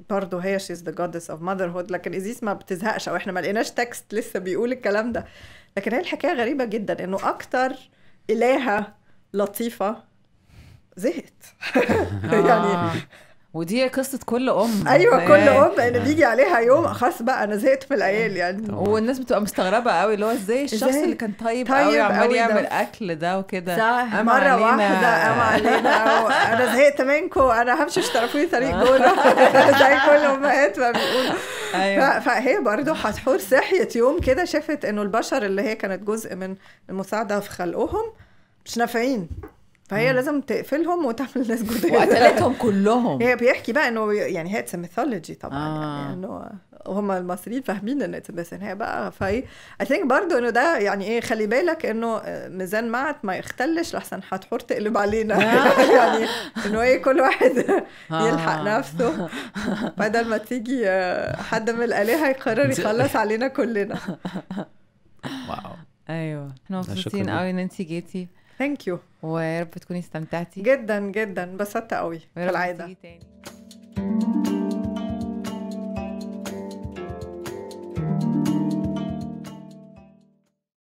برضه هي شيز ذا جودس اوف ماذر هود لكن ازيس ما بتزهقش او احنا ما لقيناش تكست لسه بيقول الكلام ده لكن هي الحكايه غريبه جدا انه اكتر الهه لطيفه زهقت [laughs] آه. يعني ودي قصه كل ام ايوه كل يعني. ام ان بيجي عليها يوم خلاص بقى انا زهقت من العيال يعني والناس بتبقى مستغربه قوي اللي هو ازاي الشخص اللي كان طيب, طيب قوي عمال يعمل اكل ده وكده مره علينا. واحده قام علينا انا زهقت منكم انا همشي لي طريق جوله زي كل امهات ما بيقولوا أيوة. فهي برضه حتحور صحيت يوم كده شافت انه البشر اللي هي كانت جزء من المساعده في خلقهم مش نافعين فهي مم. لازم تقفلهم وتعمل ناس جداد وقتلتهم كلهم هي بيحكي بقى انه يعني هي اتس ميثولوجي طبعا يعني آه. يعني انه هم المصريين فاهمين ان اتس بس هي بقى فاي اي ثينك برضه انه ده يعني ايه خلي بالك انه ميزان معت ما يختلش لحسن هتحور تقلب علينا [laughs] [laughs] يعني انه ايه كل واحد آه. يلحق نفسه بدل ما تيجي آه، حد من الالهه يقرر [laughs] يخلص علينا كلنا واو ايوه احنا مبسوطين قوي ان انت جيتي ثانك يو ويا رب تكوني استمتعتي جدا جدا انبسطت قوي كالعاده تاني